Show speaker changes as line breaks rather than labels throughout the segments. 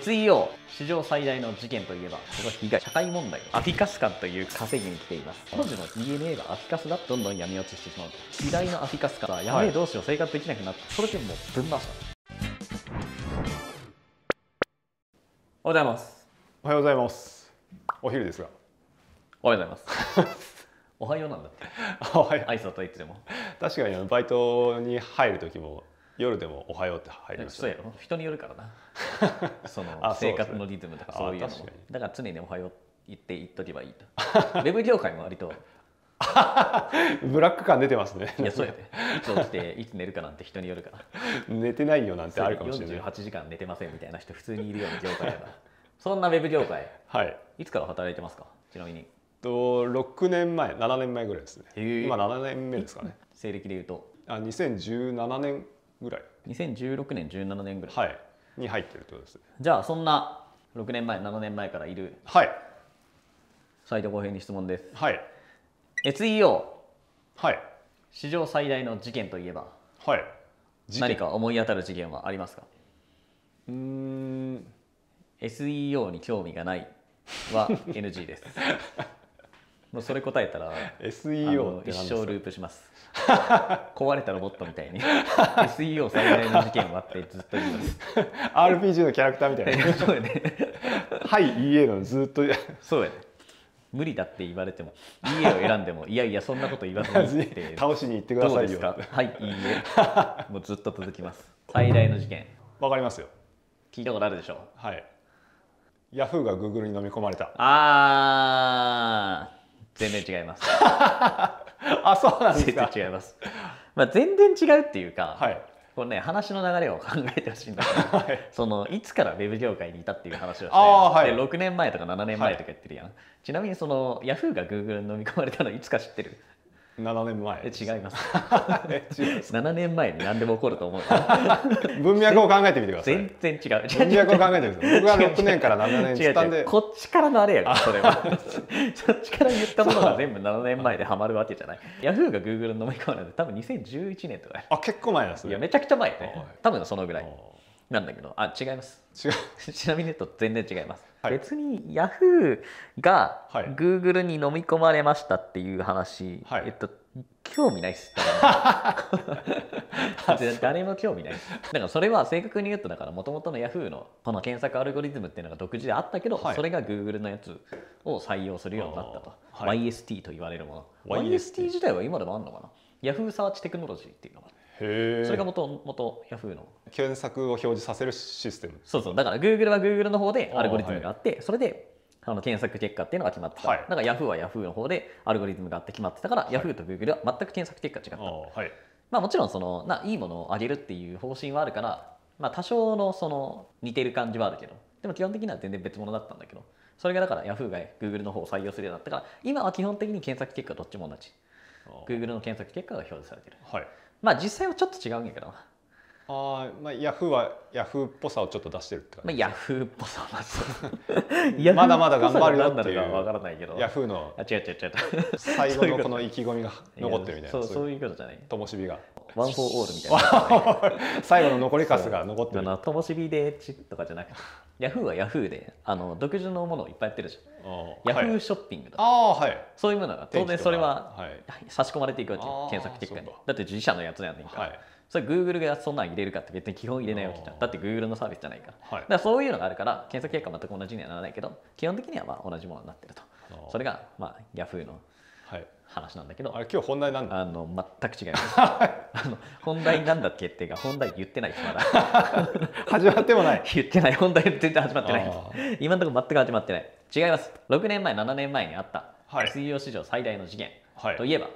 SEO 史上最大の事件といえばこの被害社会問題アフィカス館という稼ぎに来ています当時の DNA がアフィカスだどんどん闇落ちしてしまうと嫌いのアフィカス館はやべえどうしよう生活できなくなってそれでもうぶん回した
おはようございますおはようございますお昼ですがおはようございますおはようなんだって おはよう挨拶と言っても確かにバイトに入る時も夜でも「おはよう」って入りますね、そ
うや人によるからな その生活のリズムとかそういうの、ね、だから常に「おはよう」言って言っとけばいいと ウェブ業界も割と ブラック感出てますねいやそうやで、いつ起きていつ寝るかなんて人によるから寝てないよなんてあるかもしれない48時間寝てませんみたいな人普通にいるような業界だからそんなウェブ業界はいいつから働いてますかちなみにと
6年前7年前ぐらいですね今7年目ですかね西暦でいうとあ
2017年ぐらい2016年17年ぐらい、はい、に入ってるってことですじゃあそんな6年前7年前からいるはい藤浩平に質問ですはい SEO はい史上最大の事件といえばはい何か思い当たる事件はありますかうん SEO に興味がないは NG です もうそれ答えたら SEO って一生ループします 壊れたロボットみたいに SEO 最大の事件はってずっと言います RPG
のキャラクターみたいな
そうやねはい EA のずっとそうやね無理だって言われても EA を選んでもいやいやそんなこと言わずに倒しに行ってくださいよはいいいえもうずっと続きます最大の事件わかりますよ聞いたことあるでしょう
はいヤフーがグーグルに飲み込まれた
ああ全然違います あそうなんですか全然違います、まあ、全然違うっていうか、はい、これね話の流れを考えてほしいんだけど、はい、そのいつからウェブ業界にいたっていう話をして、はい、で6年前とか7年前とか言ってるやん、はい、ちなみにそのヤフーがグーグルに飲み込まれたのいつか知ってる7年前え違います7 年前に何でも起こると思う 文脈を考えてみてください全然違う文脈を考えてみて 僕は6年から7年下でこっちからのあれやからそれはそっちから言ったものが全部7年前でハマるわけじゃないヤフーがグーグルの飲み込まれて多分2011年とかあ結構前ですねいやめちゃくちゃ前ね多分そのぐらいなんだけどあ違います違う ちなみに言うと全然違います、はい、別にヤフーがグーグルに飲み込まれましたっていう話、はい、えっと興味ないっす 誰も興味ないだからそれは正確に言うとだからもともとの Yahoo のこの検索アルゴリズムっていうのが独自であったけど、はい、それが Google のやつを採用するようになったと、はい、YST と言われるもの YST, 自体は今でもあるのかな Yahoo サーチテクノロジーっていうのがあってへそれがもともと Yahoo の検索を表示させるシステムそうそうだから Google は Google の方でアルゴリズムがあって、はい、それであの検索結果っていうのが決まってた、はい、だから Yahoo は Yahoo の方でアルゴリズムがあって決まってたから、はい、Yahoo と Google は全く検索結果違った、はいまあ、もちろんそのないいものをあげるっていう方針はあるから、まあ、多少のその似てる感じはあるけどでも基本的には全然別物だったんだけどそれがだから Yahoo が Google の方を採用するようになったから今は基本的に検索結果どっちも同じ Google の検索結果が表示されてる。はいまあ実際はちょっと違うんやけどな
あまあ、ヤフーはヤフーっぽさをちょっと出してるって感
じ、まあ、ヤフーっぽさまだまだ頑張るなっていうからないけどヤフーのあ違う違う違
う最後のこの意気込みが 残ってるみたいなそうそういうことじゃないともしびがワン・フォー・オールみ
たいな 最後の残りカスが残ってるともしびでちとかじゃなくてヤフーはヤフーであの独自のものをいっぱいやってるじゃんヤフーショッピングとか、はい、そういうものが当然それは差し込まれていくわけ検索結果にだって自社のやつじゃないから、はい、それ Google がそんなん入れるかって別に基本入れないわけじゃんだって Google のサービスじゃないからはい、だからそういうのがあるから検索結果全く同じにはならないけど基本的にはまあ同じものになってるとそれがまあヤフーの話なんだけどあれ今日本題なんだあの全く違います あの本題なんだっけっていうか本題言ってないですまだ 始まってもない 言ってない本題全然始まってない今のところ全く始まってない違います6年前7年前にあった、はい、水曜史上最大の事件、はい、といえば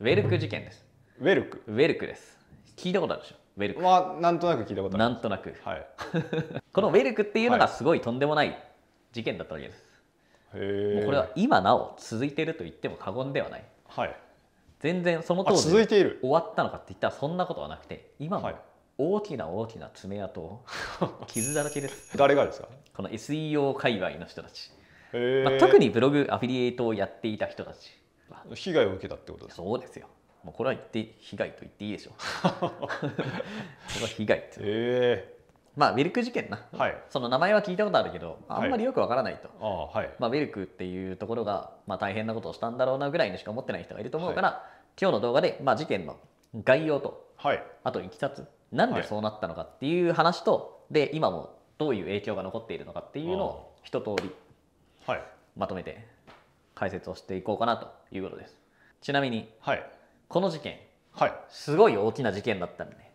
ウェルク事件ですウェルクウェルクです聞いたことあるでしょウェルクまあなんとなく聞いたことあるなんとなく、はい、このウェルクっていうのがすごいとんでもない事件だったわけですもうこれは今なお続いていると言っても過言ではない、はい、全然その当時終わったのかって言ったらそんなことはなくて今も大きな大きな爪痕 傷だらけです誰がですかこの SEO 界隈の人たち、まあ、特にブログアフィリエイトをやっていた人たち被害を受けたってことですかそうですよもうこれは言って被害と言っていいでしょう これは被害って、えー、まあ、ウィルク事件な、はい、その名前は聞いたことあるけどあんまりよくわからないと、はい、まあ、ウィルクっていうところが、まあ、大変なことをしたんだろうなぐらいにしか思ってない人がいると思うから、はい、今日の動画で、まあ、事件の概要と、あといきさつなんでそうなったのかっていう話と、で今もどういう影響が残っているのかっていうのを一通りまとめて解説をしていこうかなということですちなみに、この事件、すごい大きな事件だったんで、ね、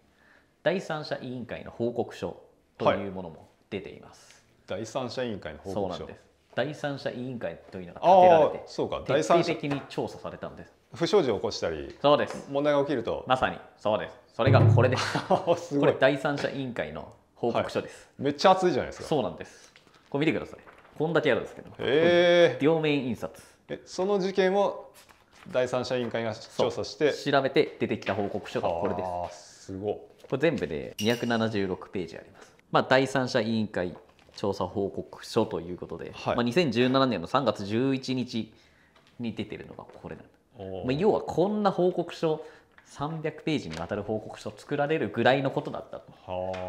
第三者委員会の報告書というものも出ています。はい、第三者委員会の報告書第三者委員会というのが立てられてそうか第三者的に調査されたんです不祥事を起こしたりそうです問題が起きるとまさにそうですそれがこれです すこれ第三者委員会の報告書です、はい、めっちゃ熱いじゃないですかそうなんですこれ見てくださいこんだけあるんですけど、え両面印刷えその事件を第三者委員会が調査して調べて出てきた報告書がこれですあすごこれ全部で276ページありますまあ、第三者委員会調査報告書ということで、はい、まあ、2017年の3月11日に出てるのがこれなだ、まあ、要はこんな報告書300ページにわたる報告書作られるぐらいのことだった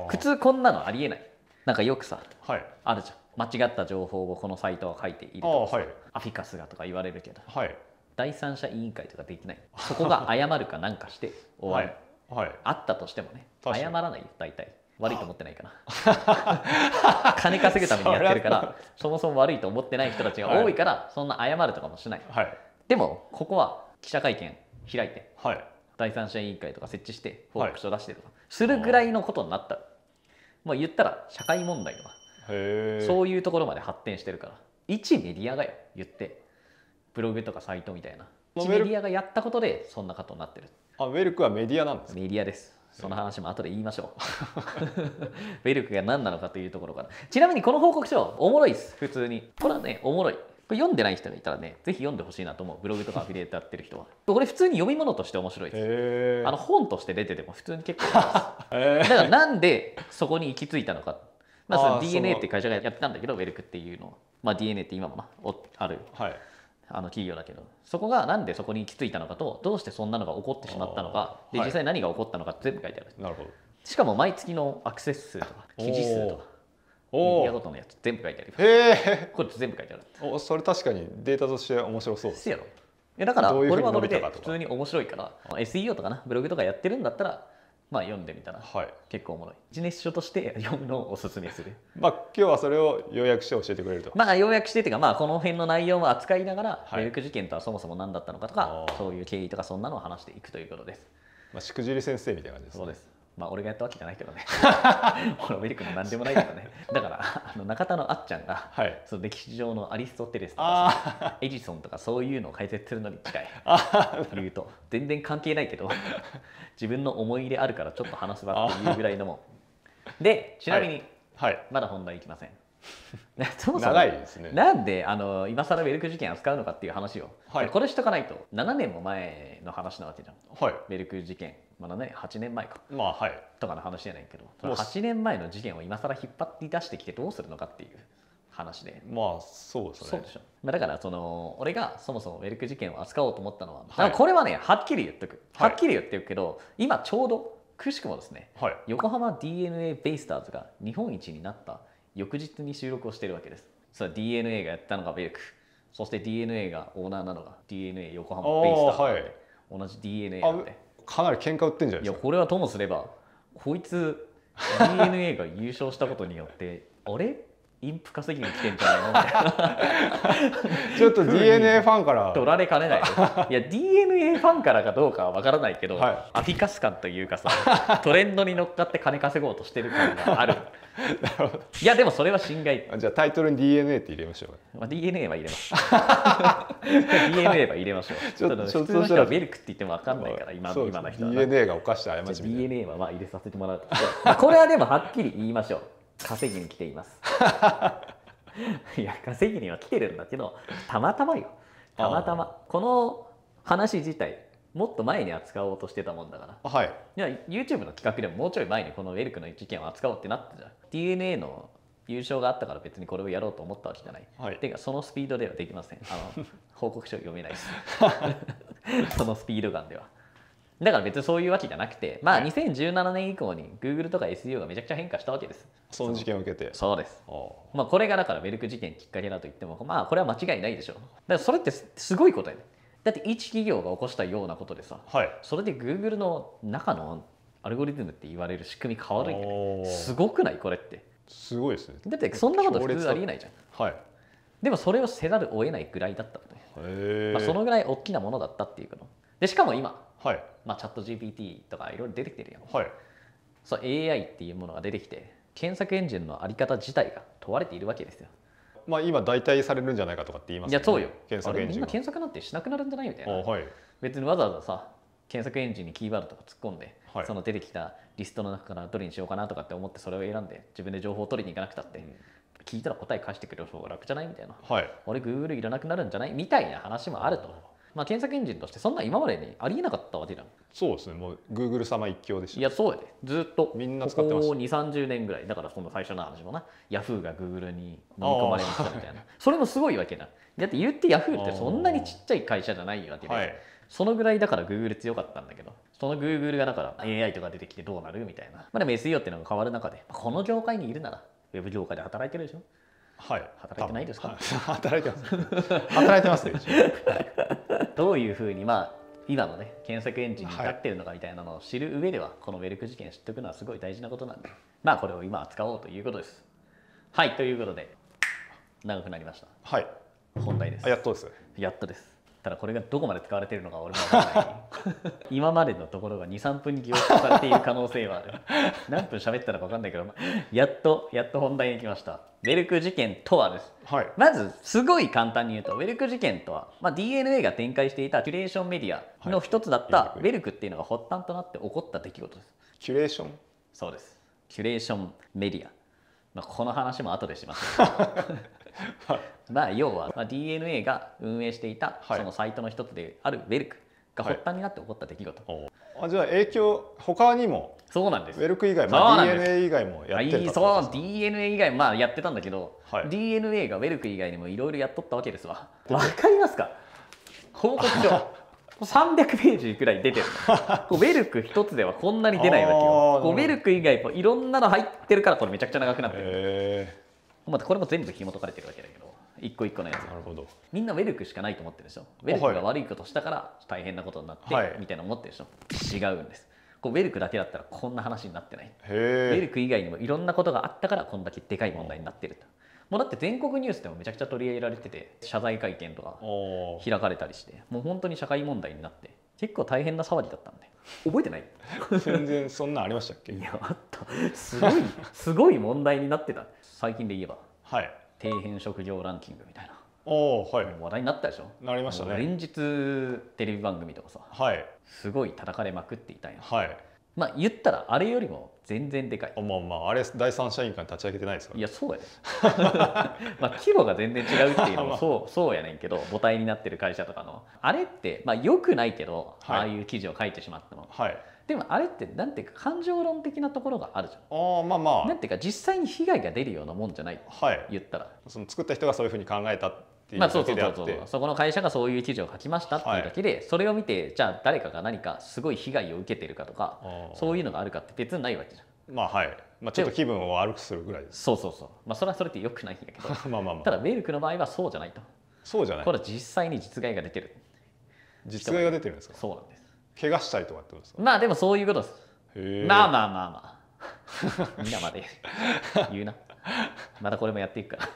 普通こんなのありえないなんかよくさ、はい、あるじゃん間違った情報をこのサイトは書いているとか、はい、アフィカスがとか言われるけど、はい、第三者委員会とかできないそこが謝るかなんかして終わる、はいあったとしてもね謝らないよ大体。悪いと思ってないかな 金稼ぐためにやってるからそもそも悪いと思ってない人たちが多いから、そんな謝るとかもしない、はい、でもここは記者会見開いて、はい、第三者委員会とか設置して報告書出してとか、するぐらいのことになった、まあ、言ったら社会問題とかそういうところまで発展してるから一メディアがよ言ってブログとかサイトみたいな一メディアがやったことでそんなことになってるあウェルクはメディアなんですメディアですその話も後で言いましょう。ルクが何なのかというところから。ちなみにこの報告書、おもろいです、普通に。これはね、おもろい。これ読んでない人がいたらね、ぜひ読んでほしいなと思う。ブログとかアフィリエイトやってる人は。これ普通に読み物として面白いです。あの本として出てても普通に結構 だからなんでそこに行き着いたのか。まあ、DNA っていう会社がやってたんだけど、ウェルクっていうのは。まあ、DNA って今もなおある。はいあの企業だけどそこがなんでそこに行き着いたのかとどうしてそんなのが起こってしまったのかで、実際何が起こったのか全部書いてあるなるほどしかも毎月のアクセス数とか記事数とかメディアごとのやつ全部書いてあるええこれ全部書いてあるおそれ確かにデータとして面白そうですやろだからこれはこれで普通に面白いから SEO とかなブログとかやってるんだったらまあ、読んでみたら、はい、結構おもろいビジネス書として読むのをおすすめするまあ今日はそれを要約して教えてくれるとまあ要約してっていうか、まあ、この辺の内容も扱いながら、はい、事件とはそもそも何だったのかとかそういう経緯とかそんなのを話していくということです、まあ、しくじり先生みたいな感じです、ね、そうですまあ俺がやったわけじゃないけどね 俺メリックも何でもないけどねだからあの中田のあっちゃんが、はい、その歴史上のアリストテレスとかエジソンとかそういうのを解説するのに近い言うと全然関係ないけど 自分の思い入れあるからちょっと話すばっていうぐらいのもでちなみに、はい、はい、まだ本題いきませんそもそも、ね、なんであの今更ウルク事件扱うのかっていう話を、はい、これしとかないと7年も前の話なわけじゃん、はい、ウルク事件まだね8年前か、まあはい、とかの話じゃないけど8年前の事件を今更引っ張り出してきてどうするのかっていう話でまあそうですねそうだからその俺がそもそもウェルク事件を扱おうと思ったのは、はい、これはねはっきり言っとく、はっきり言っておくけど今ちょうどくしくもですね、はい、横浜 d n a ベイスターズが日本一になった翌日に収録をしてるわけですそれ d n a がやったのがウェルクそして d n a がオーナーなのが d n a 横浜ベイスターズ、はい、同じ d n a なのでかなり喧嘩売ってんじゃないいやこれはともすればこいつ DNA が優勝したことによってあれインプ稼ぎに来てんじゃないのみたいな ちょっと DNA ファンから取られかねないいや DNA ファンからかどうかは分からないけど、はい、アフィカス感というかさトレンドに乗っかって金稼ごうとしてる感があるなるほどいやでもそれは心外じゃあタイトルに DNA って入れましょう、まあ、DNA は入れます
DNA は入
れましょう ちょっと普通の人はベルクって言っても分かんないから今の今の人は DNA が犯した過ちみたいな DNA はまあ入れさせてもらう、これはでもはっきり言いましょう稼ぎに来ています いや稼ぎには来てるんだけどたまたまよたまたまこの話自体もっと前に扱おうとしてたもんだから、はい、いや YouTube の企画でももうちょい前にこのウェルクの事件を扱おうってなったじゃん DNA の優勝があったから別にこれをやろうと思ったわけじゃない、はい、ていうかそのスピードではできませんあの報告書読めないです そのスピード感ではだから別にそういうわけじゃなくて、まあ、2017年以降に Google とか SEO がめちゃくちゃ変化したわけです。その事件を受けてそうです。まあ、これがだからメルク事件きっかけだと言っても、まあ、これは間違いないでしょう。だからそれってすごいことやね。だって一企業が起こしたようなことでさ、はい、それで Google の中のアルゴリズムって言われる仕組み変わるんや、ね、すごくないこれって。すごいですね。だってそんなこと普通ありえないじゃん。はい、でもそれをせざるを得ないぐらいだったのね。まあ、そのぐらい大きなものだったっていうこと。でしかも今、はい、まあ、チャット GPT とかいろいろ出てきてるやん、はい、そう AI っていうものが出てきて検索エンジンの在り方自体が問われているわけですよ。まあ、今代替されるんじゃないかとかって言いますよね。いやそうよ検索エンジンみんな検索なんてしなくなるんじゃないみたいな、はい、別にわざわざさ検索エンジンにキーワードとか突っ込んで、はい、その出てきたリストの中からどれにしようかなとかって思ってそれを選んで自分で情報を取りに行かなくたって、うん、聞いたら答え返してくれる方が楽じゃないみたいな、はい、俺 Google いらなくなるんじゃないみたいな話もあると。まあ、検索エンジンとしてそんな今までにありえなかったわけじゃんそうですねもうグーグル様一強でしたいやそうやで、ね、ずっとみんな使ってますここ2 3 0年ぐらいだからその最初の話もなヤフーがグーグルに飲
み込まれましたみたい
なそれもすごいわけなだって言ってヤフーってそんなにちっちゃい会社じゃないわけで、そのぐらいだからグーグル強かったんだけどそのグーグルがだから AI とか出てきてどうなるみたいなまあでも SEO っていうのが変わる中でこの業界にいるならウェブ業界で働いてるでしょはい、働いてないですか、はい、働いてます 働いてますね、どういうふうにまあ今のね検索エンジンに立ってるのかみたいなのを知る上では、はい、このウェルク事件知っておくのはすごい大事なことなんでまあこれを今扱おうということですはいということで長くなりましたはい本題ですやっとですやっとですただこれがどこまで使われてるのか俺も分からない 今までのところが23分に凝縮されている可能性はある何分喋ったのか分かんないけどやっとやっと本題に来ましたウェルク事件とはです、はい、まずすごい簡単に言うとウェルク事件とは、まあ、DNA が展開していたキュレーションメディアの一つだった、ウェルクっていうのが発端となって起こった出来事ですキュレーションそうですキュレーションメディア、まあ、この話も後でしますはい まあ、要は、まあ、DNA が運営していた、そのサイトの一つであるウェルクが発端になって起こった出来事、
あじゃあ影響ほかにもそうなんですウェルク以外、まあ、DNA 以外もやってた
そう DNA 以外まあやってたんだけど、はい、DNA がウェルク以外にもいろいろやっとったわけですわわかりますか報告書300 ページくらい出てるウェルク一つではこんなに出ないわけよウェルク以外いろんなの入ってるからこれめちゃくちゃ長くなってるまこれも全部紐解かれてるわけだけど一個一個のやつなるほどみんなウェルクしかないと思ってるでしょウェルクが悪いことしたから大変なことになって、はい、みたいな思ってるでしょ違うんですこうウェルクだけだったらこんな話になってないウェルク以外にもいろんなことがあったからこんだけでかい問題になってるともうだって全国ニュースでもめちゃくちゃ取り上げられてて謝罪会見とか開かれたりしてもう本当に社会問題になって結構大変な騒ぎだったんで覚えてない全然そんなありましたっけいやあったすごいすごい問題になってた最近で言えばはい底辺職業ランキングみたいなおはい、話題になったでしょなりましたね連日テレビ番組とかさ、はい、すごい叩かれまくっていたんや、はい、まあ言ったらあれよりも全然でかいまあまああれ第三者委員会立ち上げてないですから、ね、いやそうやね まあ規模が全然違うっていうのもそう そうやねんけど母体になってる会社とかのあれってまあよくないけど、はい、ああいう記事を書いてしまっても、はい、でもあれってなんていうか感情論的なところがあるじゃんあまあまあなんていうか実際に被害が出るようなもんじゃない、はい、言ったらその作った人がそういうふうに考えたっていうけでまあ、そうそうそうそうそこの会社がそういう記事を書きましたっていうだけで、はい、それを見てじゃあ誰かが何かすごい被害を受けてるかとかそういうのがあるかって別にないわけじゃんまあはいまあ、ちょっと気分を悪くするぐらいですそうそうそう、まあ、それはそれってよくないんだけど まあまあ、まあ、ただメルクの場合はそうじゃないとそうじゃないこれは実際に実害が出てる実害が出てるんですかそうなん怪我したりとかってことですかまあでもそういうことですまあまあまあまあ皆 まで言うなまたこれもやっていくから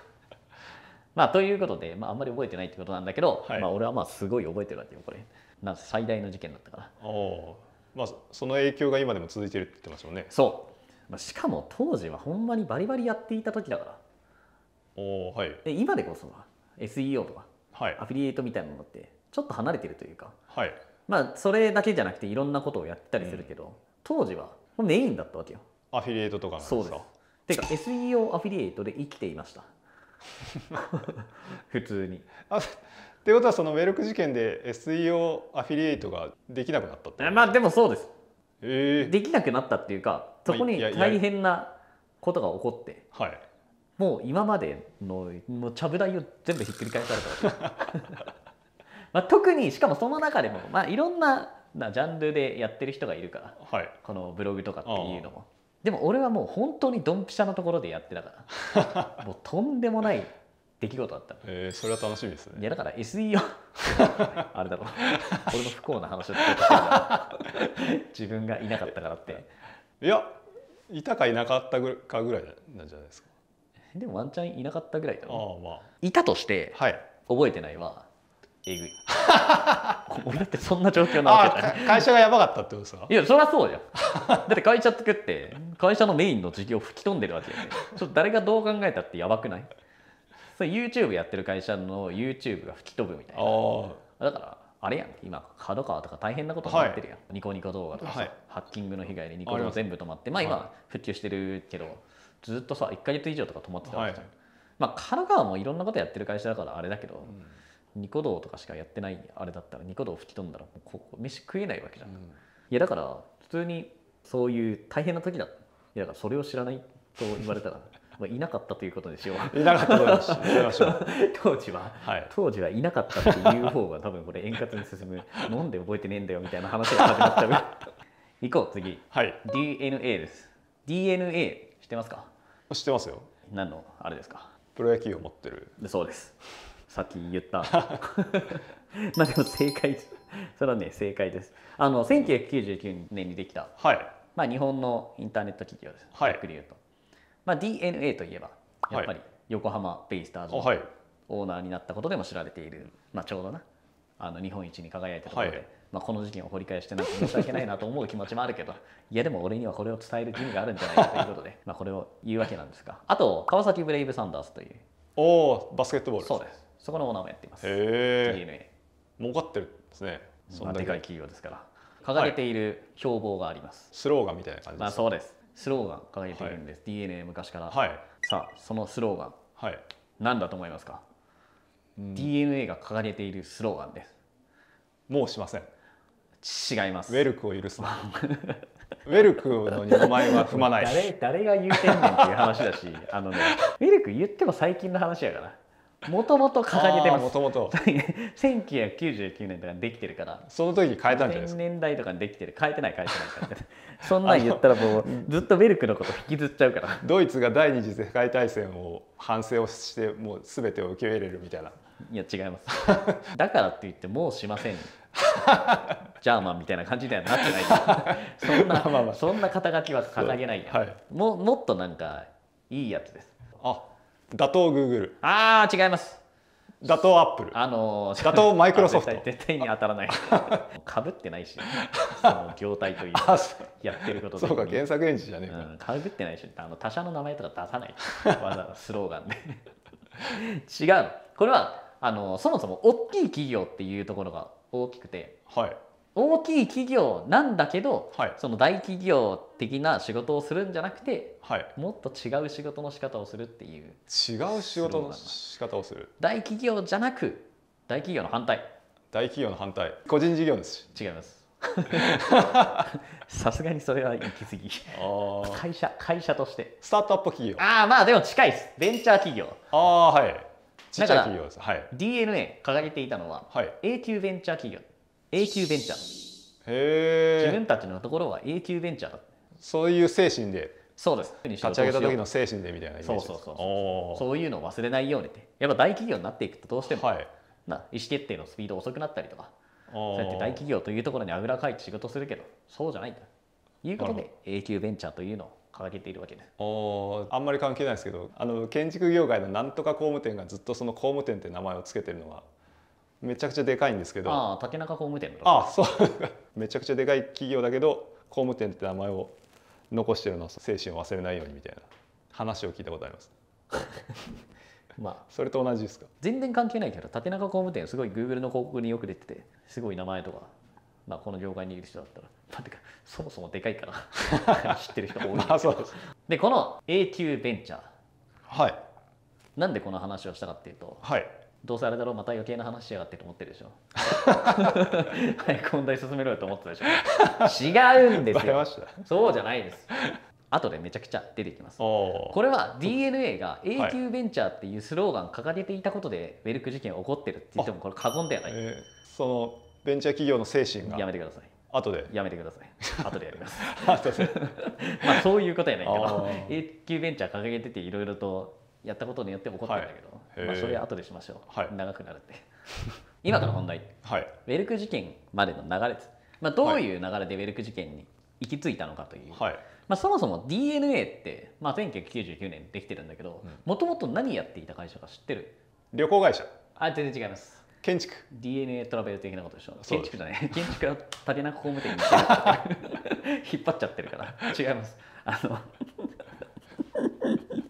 まあということで、まあ、あんまり覚えてないってことなんだけど、はい、まあ、俺はまあすごい覚えてるわけよこれな最大の事件だったからおまあその影響が今でも続いてるって言ってましたもんねそう、まあ、しかも当時はほんまにバリバリやっていた時だからおはい、で今でこそ SEO とか、はい、アフィリエイトみたいなものってちょっと離れてるというか、はい、まあそれだけじゃなくていろんなことをやったりするけど、うん、当時はメインだったわけよアフィリエイトとかそうですていうか SEO アフィリエイトで生きていました
普通にあってことはそのウェルク事件で
SEO アフィリエイトができなくなったってまあでもそうです、えー、できなくなったっていうかそこに大変なことが起こって、はい、もう今までののちゃぶ台を全部ひっくり返されたわけ まあ、特にしかもその中でも、まあ、いろんななジャンルでやってる人がいるから、はい、このブログとかっていうのもでも俺はもう本当にドンピシャのところでやってたから もうとんでもない出来事だったえー、それは楽しみですねいやだから SEO あれだろ俺の不幸な話を聞いた自分がいなかったからっていやいたかいなかったかぐらいなんじゃないですかでもワンチャンいなかったぐらいだろあ、まあ、いたとして覚えてないわ、はいえぐい 俺だってそんな状況なわけだ。ない会社がやばかったってことですかいやそりゃそうじゃんだって会社作って会社のメインの事業吹き飛んでるわけよねちょっと誰がどう考えたってやばくないそれ YouTube やってる会社の YouTube が吹き飛ぶみたいなだからあれやん今角川とか大変なことになってるやん、はい、ニコニコ動画とかさ、はい、ハッキングの被害でニコニコ全部止まってまあ今復旧してるけど、はい、ずっとさ1か月以上とか止まってたわけじゃん、まあ神奈川もいろんなことやってる会社だからあれだけど、うニコ動とかしかやってないあれだったらニコ動吹き飛んだらもうここ飯食えないわけじゃん、うん、いやだから普通にそういう大変な時だいやだからそれを知らないと言われたら まあ、いなかったということでしよう。いなかったとしま 当時は、はい、当時はいなかったっていう方が多分これ円滑に進む。飲んで覚えてねえんだよみたいな話が始まっちゃう。行こう次。はい。DNA です。DNA 知ってますか。知ってますよ。何のあれですか。プロ野球を持ってる。そうです。さっき言った まあでも正解それはね正解ですあの1999年にできた、はい、まあ、日本のインターネット企業です、はい、ざく言うと、まあ、DNA といえばやっぱり横浜ベイスターズのオーナーになったことでも知られている、まあ、ちょうどなあの日本一に輝いたところで、はい、まあ、この事件を掘り返してな申し訳ないなと思う気持ちもあるけどいやでも俺にはこれを伝える義務があるんじゃないかということで まあこれを言うわけなんですがあと川崎ブレイブサンダースというおバスケットボールそうですそこのオーナーもやっています d え。a 儲かってるんですねそんな、でかい企業ですから掲げている標榜があります、はい、スローガンみたいな感じですまあ、そうですスローガン掲げているんです、はい、DNA 昔から、はい、さあそのスローガン、はい、なんだと思いますか、うん、DNA が掲げているスローガンですもうしません違いますウェルクを許すウェルクの名前は踏まない 誰誰が言うてんねんっていう話だしあのねウェルク言っても最近の話やからもともと掲げてますもともと1999年とかできてるからその時変えたんじゃないですか年代とかできてる変えてない変えてないから そんなん言ったらもうずっとベルクのこと
引きずっちゃうからドイツが第二次世界大戦を反省を
してもう全てを受け入れるみたいないや違います だからって言ってもうしません ジャーマンみたいな感じにはなってないそんな、まあまあ、そんな肩書きは掲げないや、はい、ももっとなんかいいやつですあ打倒 g o o g l ああ違います打倒アップルあのー、打倒マイクロソフト絶対に当たらないかぶ ってないしその業態というか やってることそうか原作エンジンじゃねえか、うん、かぶってないしあの他社の名前とか出さない わざわざスローガンで違うこれはあのそもそも大きい企業っていうところが大きくて、はい、大きい企業なんだけど、はい、その大企業的な仕事をするんじゃなくて、はい、もっと違う仕事の仕方をするっていう違う仕事の仕方をする大企業じゃなく大企業の反対大企業の反対個人事業主違います さすがにそれは行き過ぎ会社会社としてスタートアップ企業ああまあでも近いですベンチャー企業ああはいちっちゃい企業ですはい DNA 掲げていたのは、はい、永久ベンチャー企業永久ベンチャーへえ自分たちのところは永久ベンチャーだそういう精神でそうです立ち上げた時の精神でみたいなイメージそうそうそうそういうのを忘れないようにってやっぱ大企業になっていくとどうしても、はい、な意思決定のスピード遅くなったりとかそうやって大企業というところにあぐらかいて仕事するけどそうじゃないんだということで永久ベンチャーというのを掲げているわけですおあんまり関係ないですけどあの建築業界のなん
とか工務店がずっとその工務店って名前を付けてるのはめちゃくちゃでかいんですけどああ
竹中工務店
あそう めちゃくちゃでかい企業だけど工務店って名前を残してるの精神を忘れないようにみたいな話を聞いたことあります
まあそれと同じですか全然関係ないけど縦中工務店すごいグーグルの広告によく出ててすごい名前とか、まあ、この業界にいる人だったらなんていうかそもそもでかいから 知ってる人多いまあそうですでこの A 級ベンチャーはいなんでこの話をしたかっていうと、はい、どうせあれだろうまた余計な話しやがってと思ってるでしょはい問題進めろよと思ってたでしょ違うんですよそうじゃないです後でめちゃくちゃ出てきますこれは DNA が永久ベンチャーっていうスローガン掲げていたことでウェルク事件起こってるって言ってもこれ過言ではない、えー、そのベンチャー企業の精神がやめてください後でやめてください後でやります まあそういうことやないけど永久ベンチャー掲げてていろいろとやったことによって怒こったんだけど、まあ、それは後でしましょう、長くなるって 今から本題、はい、ウェルク事件までの流れです、まあ、どういう流れでウェルク事件に行き着いたのかという、はい、まあ、そもそも DNA って、まあ、1999年できてるんだけどもともと何やっていた会社か知ってる旅行会社あ全然違います建築 DNA トラベル的なことでしょ建築じゃない 建築は縦中工務店に 引っ張っちゃってるから違いますあの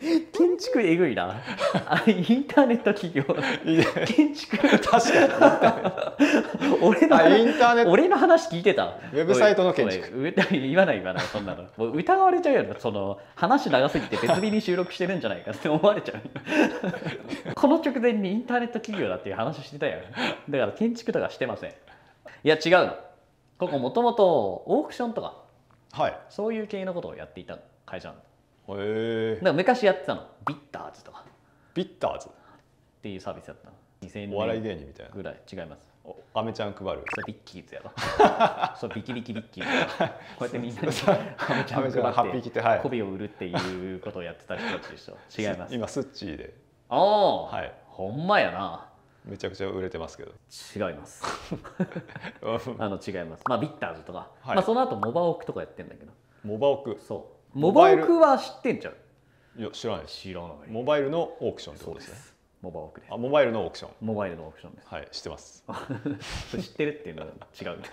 建築えぐいなあインターネット企業建築確かに俺のインターネット俺の話聞いてたウェブサイトの建築言わない言わないそんなのもう疑われちゃうよその話長すぎて別日に収録してるんじゃないかって 思われちゃうこの直前にインターネット企業だっていう話してたやだから建築とかしてませんいや違うのここもともとオークションとか、はい、そういう系のことをやっていた会社なのへえか昔やってたのビッターズとかビッターズっていうサービスやったの2000お笑い芸人みたいなぐらい違いますアメちゃん配る
それビッキーズやろ そうビキビキビッキーズこうやってみんなにアメちゃん配ってハッピーて、はい、媚びを売るっていうことをやってた人たちでうょ違います今スッチーであ
あ、はい、ほんまやなめちゃくちゃ売れてますけど違います あの違いますまあビッターズとか、はい、まあその後モバオクとかやってんだけどモバオクそうモバオクは知ってんちゃういや知らない知らないモバイルのオークションってことですねモバオクであモバイルのオークションモバイルのオークションですはい知ってます 知ってるっていうのは違う、言葉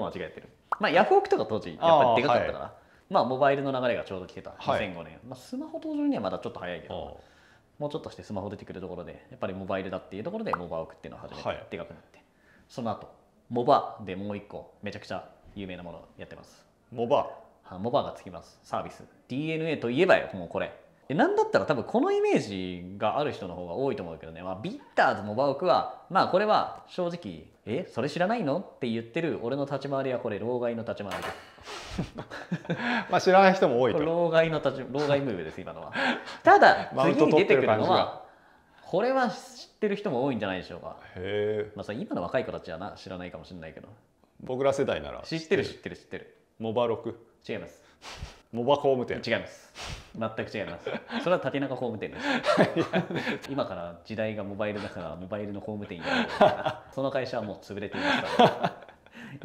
間違えてるまあヤフオクとか当時やっぱりでかかったから、はい、まあモバイルの流れがちょうど来てた2005年、はい、まあ、スマホ登場にはまだちょっと早いけどもうちょっとしてスマホ出てくるところでやっぱりモバイルだっていうところでモバオクっていうのは初めて、でかくなってその後モバでもう一個めちゃくちゃ有名なものやってますモバモバがつきますサービス DNA といえばよもうこれなんだったら多分このイメージがある人の方が多いと思うけどね、まあ、ビッターズモバオクはまあこれは正直「えそれ知らないの?」って言ってる俺の立ち回りはこれ老害の立ち回りです まあ知らない人も多いと老害の立ち老害ムーブです今のはただ次に出てくるのはこれは知ってる人も多いんじゃないでしょうかへえ、まあ、今の若い子たちはな知らないかもしれないけど僕ら世代なら知ってる知ってる知ってるモバロク違います。モバ工務店違います。全く違います。それは縦中工務店です。今から時代がモバイルだからモバイルの工務店になるその会社はもう潰れていますから。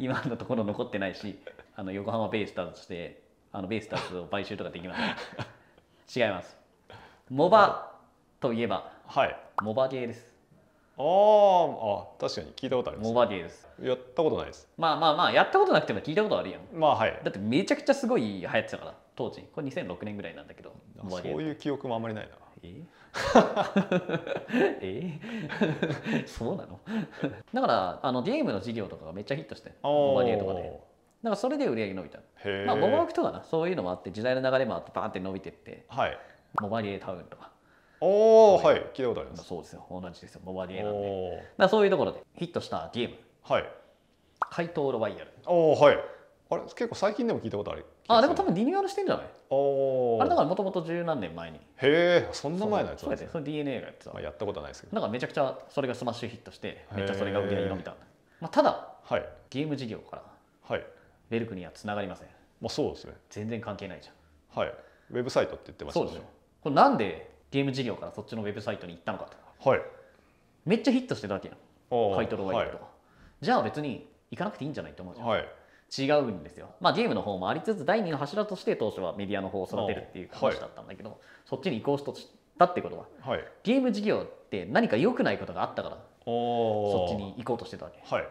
今のところ残ってないし、あの横浜ベイスターズとしてあのベイスターズを買収とかできません。違います。モバといえば、はい、モバゲーです。ああ確かに聞いたことあります、モバディです。やったことないです。まあまあまあ、やったことなくても聞いたことあるやん。まあはい。だってめちゃくちゃすごい流行ってたから、当時。これ2006年ぐらいなんだけど、そういう記憶もあんまりないな。え え そうなの だからあのゲームの事業とかがめっちゃヒットしてモバディとかでだからそれで売り上げ伸びたまあモバクとかなそういうのもあって時代の流れもあってバーンって伸びてって、はい、モバディタウンとかおお、はい、聞いたことあります。そうですよ、同じですよ、モバディエなんで。だそういうところでヒットしたゲーム。はい。怪盗ロワイヤル。おお、はい。あれ結構最近でも聞いたことあるあでも多分リニューアルしてんじゃないおあれだからもともと十何年前にへえそんな前のやつなんですねそれ DNA がやってた、まあ、やったことないですけどなんかめちゃくちゃそれがスマッシュヒットしてめっちゃそれが売り上げ伸びた、まあ、ただ、はい、ゲーム事業から、はい、ベルクには繋がりませんまあそうですね全然関係ないじゃんはいウェブサイトって言ってましたねそうですよこれなんでゲーム事業からそっちのウェブサイトに行ったのかと、はい、めっちゃヒットしてたわけやん買い取るわけとか、はい、じゃあ別に行かなくていいんじゃないと思うじゃん、はい、違うんですよ、まあ、ゲームの方もありつつ第二の柱として当初はメディアの方を育てるっていう話だったんだけど、はい、そっちに移行したってことは、はい、ゲーム事業って何か良くないことがあったからそっちに行こうとしてたわけ、はい、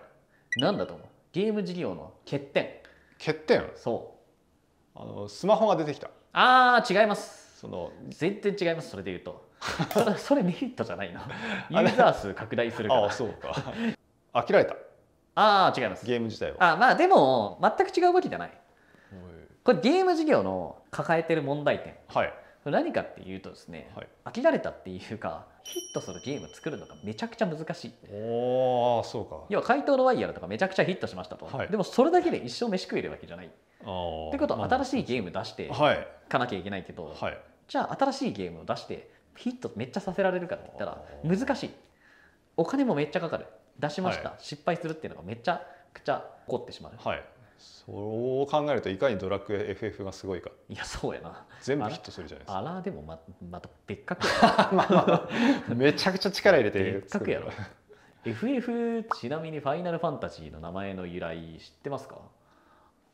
なんだと思うゲーム事業の欠点欠点そうあのスマホが出てきたあー違いますその全然違いますそれで言うと それメリットじゃないのユーザー数拡大するからあそうか飽きられたああ違いますゲーム自体はあまあでも全く違う武器じゃないこれゲーム事業の抱えてる問題点、はい、何かっていうとですね、はい、飽きられたっていうかヒットするゲーム作るのがめちゃくちゃ難しいおそうか要は怪盗のワイヤルとかめちゃくちゃヒットしましたと、はい、でもそれだけで一生飯食えるわけじゃないってことは新しいゲーム出していかなきゃいけないけど、はい、じゃあ新しいゲームを出してヒットめっちゃさせられるかって言ったら難しいお金もめっちゃかかる出しました、はい、失敗するっていうのがめちゃくちゃ怒こってしまう、はい、
そう考えるといかにドラクエ FF がすごいかい
やそうやな全部ヒットするじゃないですかあらでもままた別格や まあ、まあ、めちゃくちゃ力入れて別格やろ FF ちなみに「ファイナルファンタジー」の名前の由来知ってますか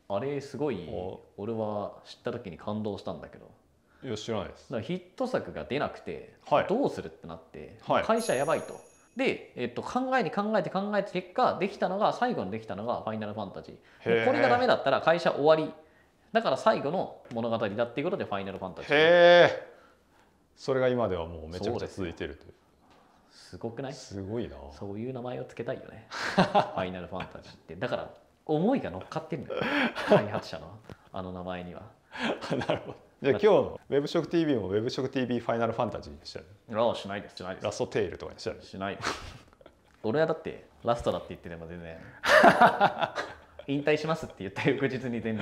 あれすごい俺は知った時に感動したんだけどいや知らないですだからヒット作が出なくて、はい、どうするってなって、はい、会社やばいとで、えっと、考えに考えて考えて結果できたのが最後にできたのが「ファイナルファンタジー」これがダメだったら会社終わりだから最後の物語だっていうことで「ファイナルファンタジー」へえそれが今ではもうめちゃくちゃ続いてるというすごくないすごいなそういう名前を付けたいよね ファイナルファンタジーってだから思いが乗っかってんだよ 開発者のあの名前には
なるほどじゃあ今日の Web 食 TV も Web 食 TV ファイナルファンタジーにした
あ、しないですしないですラストテイルとかにしたらしない俺はだってラストだって言ってれば全然 引退しますって言った翌日に全然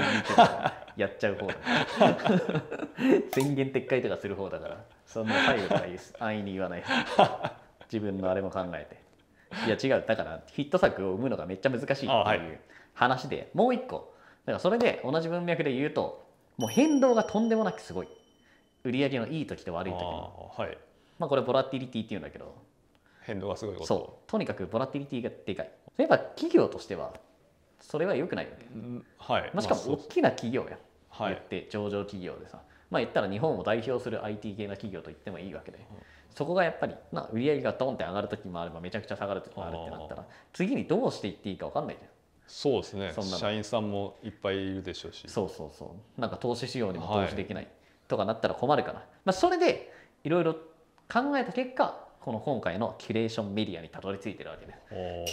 やっちゃう方だ宣言撤回とかする方だからそんな最後とか安易に言わない自分のあれも考えていや違うだからヒット作を生むのがめっちゃ難しいっていう話で、もう一個だからそれで同じ文脈で言うともう変動がとんでもなくすごい売上のいい時と悪い時あ、はいまあ、これボラティリティっていうんだけど変動がすごいことそうとにかくボラティリティがでかいそういえば企業としてはそれはよくないよね、うんはいまあ、しかも大きな企業や、はい、言って上場企業でさまあ言ったら日本を代表する IT 系の企業と言ってもいいわけで、うん、そこがやっぱりな売り上げがドンって上がる時もあればめちゃくちゃ下がる時もあるってなったら次にどうしていっていいか分かんないじゃんそうですね社員さんもいっぱいいるでしょうしそうそうそうなんか投資仕様にも投資できない、はい、とかなったら困るかな、まあ、それでいろいろ考えた結果この今回のキュレーションメディアにたどり着いてるわけです。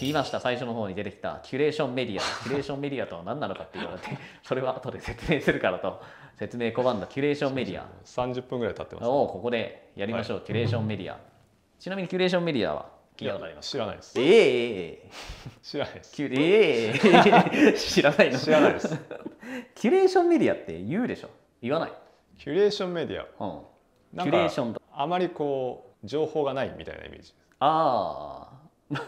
言いました最初の方に出てきたキュレーションメディアキュレーションメディアとは何なのかって言われて それは後で説明するからと説明拒んだキュレーションメディア30分ぐらい経ってます、ね、おここでやりましょう、はい、キュレーションメディアちなみにキュレーションメディアは聞いたことあります知らないですええ 知らないですキュええ 知らないの知らないです キュレーションメディアって言うでしょ言わ
ないキュレーションメディア、う
ん、キュレーションと
あまりこう情報がないみたいなイメージ
ああ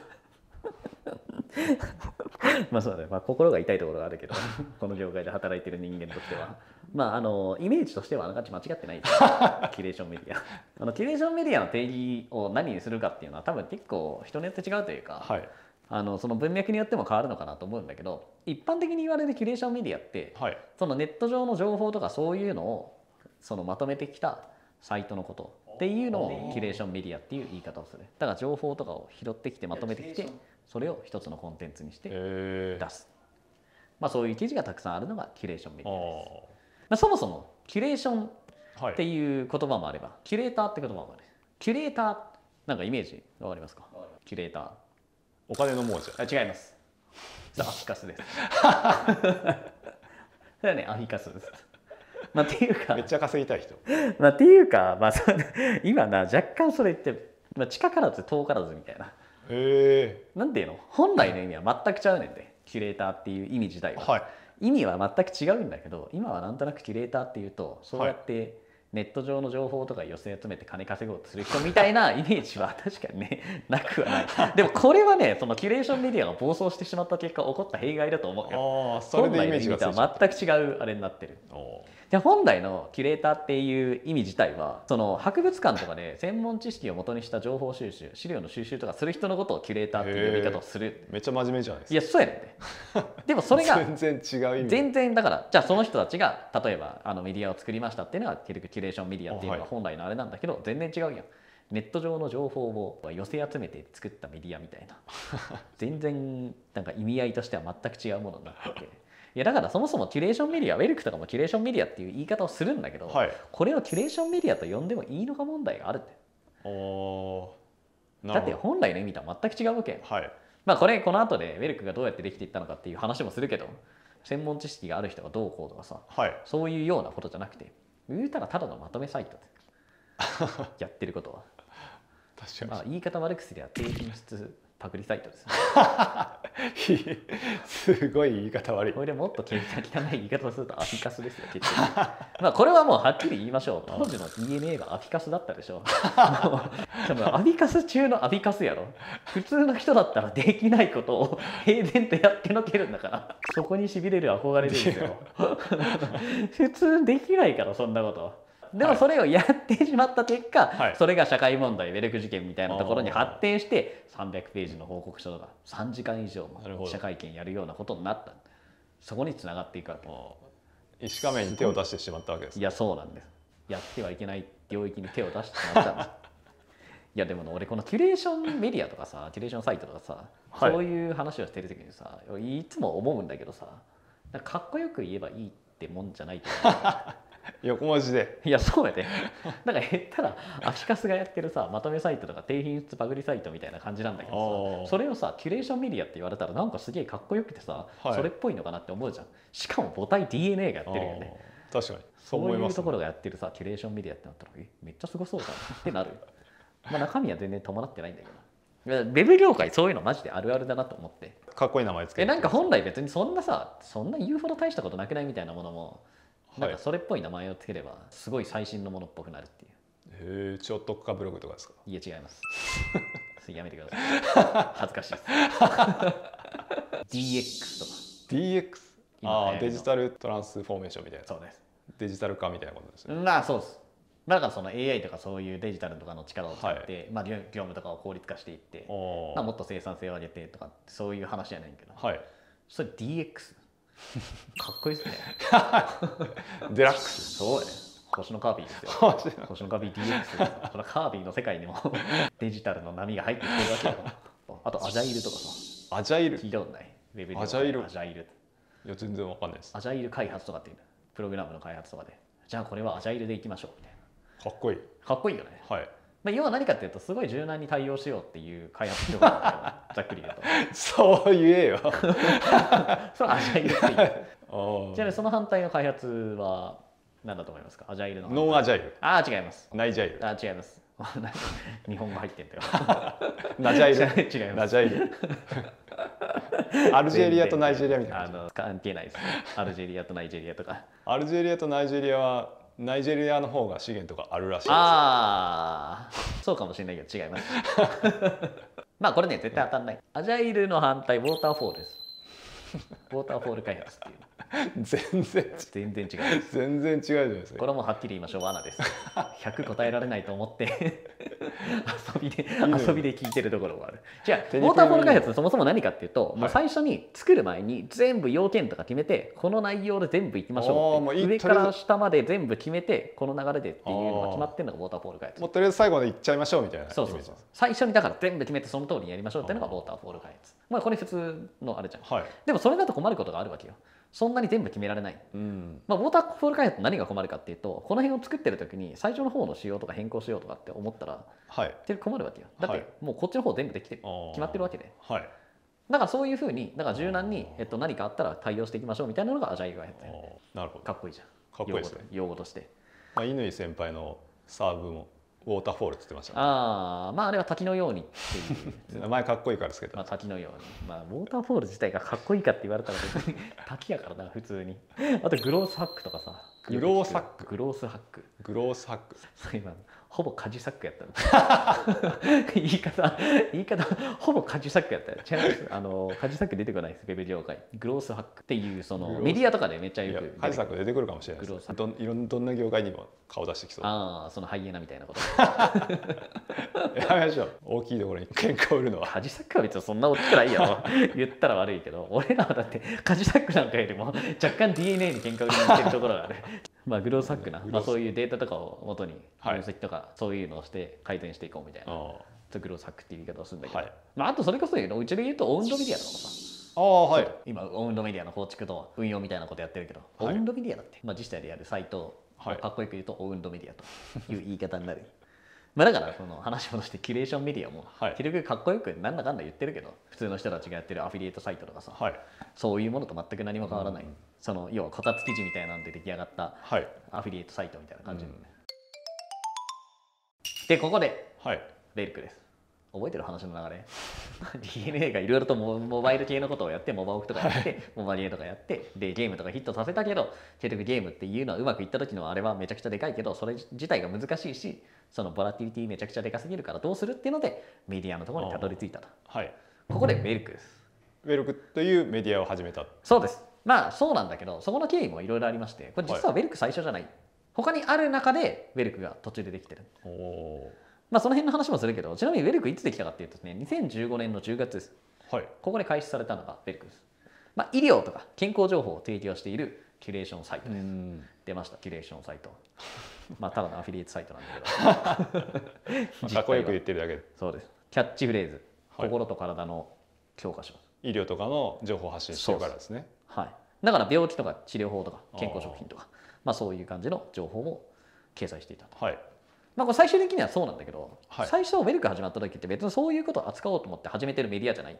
まあそうだね、まあ、心が痛いところがあるけどこの業界で働いてる人間にとってはまあ、あのイメージとしてはあながち間違ってない キュレーションメディアあのキュレーションメディアの定義を何にするかっていうのは多分結構人によって違うというか、はい、あのその文脈によっても変わるのかなと思うんだけど一般的に言われるキュレーションメディアって、はい、そのネット上の情報とかそういうのをそのまとめてきたサイトのことっていうのをキュレーションメディアっていう言い方をするだから情報とかを拾ってきてまとめてきてそれを一つのコンテンツにして出す、まあ、そういう記事がたくさんあるのがキュレーションメディアです。あ、そもそもキュレーションっていう言葉もあれば、はい、キュレーターって言葉もあるキュレーターなんかイメージわかりますかキュレーターお金の亡者あ違いますアフィカスです それはねアフィカスですまあ、っていうかめっちゃ稼ぎたい人、まあ、っていうか、まあ、今な若干それって、まあ、近からず遠からずみたいなへえんていうの本来の意味は全くちゃうねんでキュレーターっていう意味自体は、はい、意味は全く違うんだけど今はなんとなくキュレーターっていうとそうやってネット上の情報とか寄せ集めて金稼ごうとする人みたいな イメージは 確かにねなくはないでもこれはねそのキュレーションメディアが暴走してしまった結果起こった弊害だと思うよ本来の意味とは全く違うあれになってるで本来のキュレーターっていう意味自体はその博物館とかで専門知識をもとにした情報収集資料の収集とかする人のことをキュレーターっていう呼び方をするめっちゃ真面目じゃないですかいやそうやねでもそれが 全然違う意味全然だからじゃあその人たちが例えばあのメディアを作りましたっていうのは結局キュレーターレーションメディアっていうのが本来のあれなんだけど、全然違うやんネット上の情報を寄せ集めて作ったメディアみたいな全然なんか意味合いとしては全く違うものになってて。いやだからそもそもキュレーションメディアウェルクとかもキュレーションメディアっていう言い方をするんだけど、はい、これをキュレーションメディアと呼んでもいいのか問題があるっておだって本来の意味とは全く違うわけ、はい、まあこれこの後でウェルクがどうやってできていったのかっていう話もするけど専門知識がある人がどうこうとかさ、はい、そういうようなことじゃなくて言うたらただのまとめサイト やってることは。確まあ、言い方悪くすりゃ低品質パクリサイトです、ね、すごい言い方悪いこれもっと汚い言い方をするとアフィカスですよ結局 まあこれはもうはっきり言いましょう当時の DNA がアフィカスだったでしょ 多分アフィカス中のアフィカスやろ普通の人だったらできないことを平然とやってのけるんだからそこにしびれる憧れるんですよ普通できないからそんなことでもそれをやってしまった結果、はい、それが社会問題ウェルク事件みたいなところに発展して300ページの報告書とか3時間以上も社会見やるようなことになったそこにつながっていくわけ石仮面に手を出し
てしまったわけですいや
そうなんですやってはいけない領域に手を出してしまったんです いやでも俺このキュレーションメディアとかさキュレーションサイトとかさ、はい、そういう話をしてる時にさいつも思うんだけどさかかっこよく言えばいいってもんじゃないと思う 横文字でいやそうやで、なんか減ったらアィカスがやってるさまとめサイトとか低品質バグリサイトみたいな感じなんだけどさそれをさキュレーションメディアって言われたらなんかすげえかっこよくてさ、はい、それっぽいのかなって思うじゃんしかも母体 DNA がやってるよね確かにそういうところがやってるさキュレーションメディアってなったらえめっちゃすごそうだなってなる まあ中身は全然伴ってないんだけどウェブ業界そういうのマジであるあるだなと思ってかっこいい名前つけてなんか本来別にそんなさそんな言うほど大したことなくないみたいなものもなんかそれっぽい名前をつければすごい最新のものっぽくなるっていうへえ超特化ブログとかですかいや違いますやめてください 恥ずかしいで
す DX とか DX ああデジタルトランスフォーメーションみたいなそうですデジタル化みたいな
ことですねまあそうですだからその AI とかそういうデジタルとかの力を使って、はい、まあ、業務とかを効率化していって、まあ、もっと生産性を上げてとかそういう話じゃないけど、はい、それ DX かっこいいですね デラックスそうね星のカービィですよ星のカービィ DX そのカービィの世界にも デジタルの波が入ってきてるわけよあとアジャイルとかさアジャイル聞いたことないレベルアジャイルアジャイルいや全然わかんないですアジャイル開発とかっていうプログラムの開発とかでじゃあこれはアジャイルでいきましょうみたいなかっこいいかっこいいよねはいまあ、要は何かっていうとすごい柔軟に対応しようっていう開発表てことか、よざっくり言うと そう言えよ それアジャイルっていう ちなみにその反対の開発は何だと思いますかアジャイルのノンアジャイルああ違いますナイジャイルああ違います日本語入ってんだよ
ナジャイル違いますナジャイルアルジェリアとナ
イジェリアみたいなあの関係ないです、ね、アルジェリアとナイジェリアとか
アルジェリアとナイジェリ
アはナイジェリアの方が資源とかあるらしいですああそうかもしれないけど違います まあこれね絶対当たんない、アジャイルの反対ウォーターフォールですウォーターフォール開発っていう全然全然違う全然違うじゃないですかこれもはっきり言いましょう罠です100答えられないと思って遊びで遊びで聞いてるところもあるじゃあウォーターフォール開発そもそも何かっていうと、はい、もう最初に作る前に全部要件とか決めてこの内容で全部いきましょう上から下まで全部決めてこの流れでっていうのが決まってるのがウォーターフォール開発もうとりあえず最後までいっちゃいましょうみたいなそうそうそう最初にだから全部決めてその通りにやりましょうっていうのがウォーターフォール開発まあこれ普通のあれじゃん、はい、でもそれだと困ることがあるわけよそんなに全部決められない、うん、まあ、ウォーターフォール開発何が困るかっていうとこの辺を作ってる時に最初の方の仕様とか変更しようとかって思ったら、はい、困るわけよだってもうこっちの方全部できて、はい、決まってるわけで、はい、だからそういうふうにだから柔軟に、えっと、何かあったら対応していきましょうみたいなのがアジャイル開発なるほどかっこいいじゃんかっこいいですね用語として、まあ、乾先輩のサーブもウォーターフォールって言ってました、ね、ああまああれは滝のようにっていう 名前かっこいいからですけど、まあ、滝のようにまあウォーターフォール自体がかっこいいかって言われたら別に滝やからな普通にあとグロースハックとかさグロースハックグロースハックグロースハックそう今ほぼ家事ックやったの言い方言い方ほぼ家事ックやった違いあの家事ック出てこないですウェブ業界グロースハックっていうそのメディアとかでめっちゃよく家事ック出てくるかもしれないですどいろんどんな業界にも顔出してきそうああそのハイエナみたいなことやめましょう大きいところに喧嘩売るのは家事ックは別にそんな大きくないよ言ったら悪いけど俺らはだって家事ックなんかよりも若干 DNA に喧嘩売りにってるところがあるまあグロースハックな、まあ、そういうデータとかを元に分析とか、はいそういうのをして改善していこうみたいな作ろう作っていう言い方をするんだけど、はい、まあ、あとそれこそうちで言うとオウンドメディアとかもさあはい、今オウンドメディアの構築と運用みたいなことやってるけど、はい、オウンドメディアだって、まあ、自治体でやるサイトを、かっこよく言うとオウンドメディアという言い方になる まあだからその話戻してキュレーションメディアも結局かっこよくなんだかんだ言ってるけど普通の人たちがやってるアフィリエイトサイトとかさ、はい、そういうものと全く何も変わらない、うん、その要はこたつ記事みたいなんで出来上がったアフィリエイトサイトみたいな感じね、うんでここで、はい、レリックです覚えてる話の流れ DNA がいろいろとモモバイル系のことをやってモバオフとかやって、はい、モバリエとかやってでゲームとかヒットさせたけど結局ゲームっていうのはうまくいった時のあれはめちゃくちゃでかいけどそれ自体が難しいしそのボラティリティめちゃくちゃでかすぎるからどうするっていうのでメディアのところにたどり着いたと、はい、ここでウルクですウルクというメディアを始めたそうですまあそうなんだけどそこの経緯もいろいろありましてこれ実はウェルク最初じゃない、はい他にある中でウェルクが途中でできてるまあその辺の話もするけどちなみにウェルクいつできたかっていうとね2015年の10月です、はい、ここで開始されたのがウェルクです、まあ、医療とか健康情報を提供しているキュレーションサイトです出ましたキュレーションサイト まあただのアフィリエイトサイトなんだけど かっこよく言ってるだけそうですキャッチフレーズ、心と体の教科書医療とかの情報発信してるからですねはいだから病気とか治療法とか健康食品とかまあ、そういう感じの情報も掲載していたと。はいまあ、これ最終的にはそうなんだけど、はい、最初ウェルク始まった時って別にそういうことを扱おうと思って始めてるメディアじゃない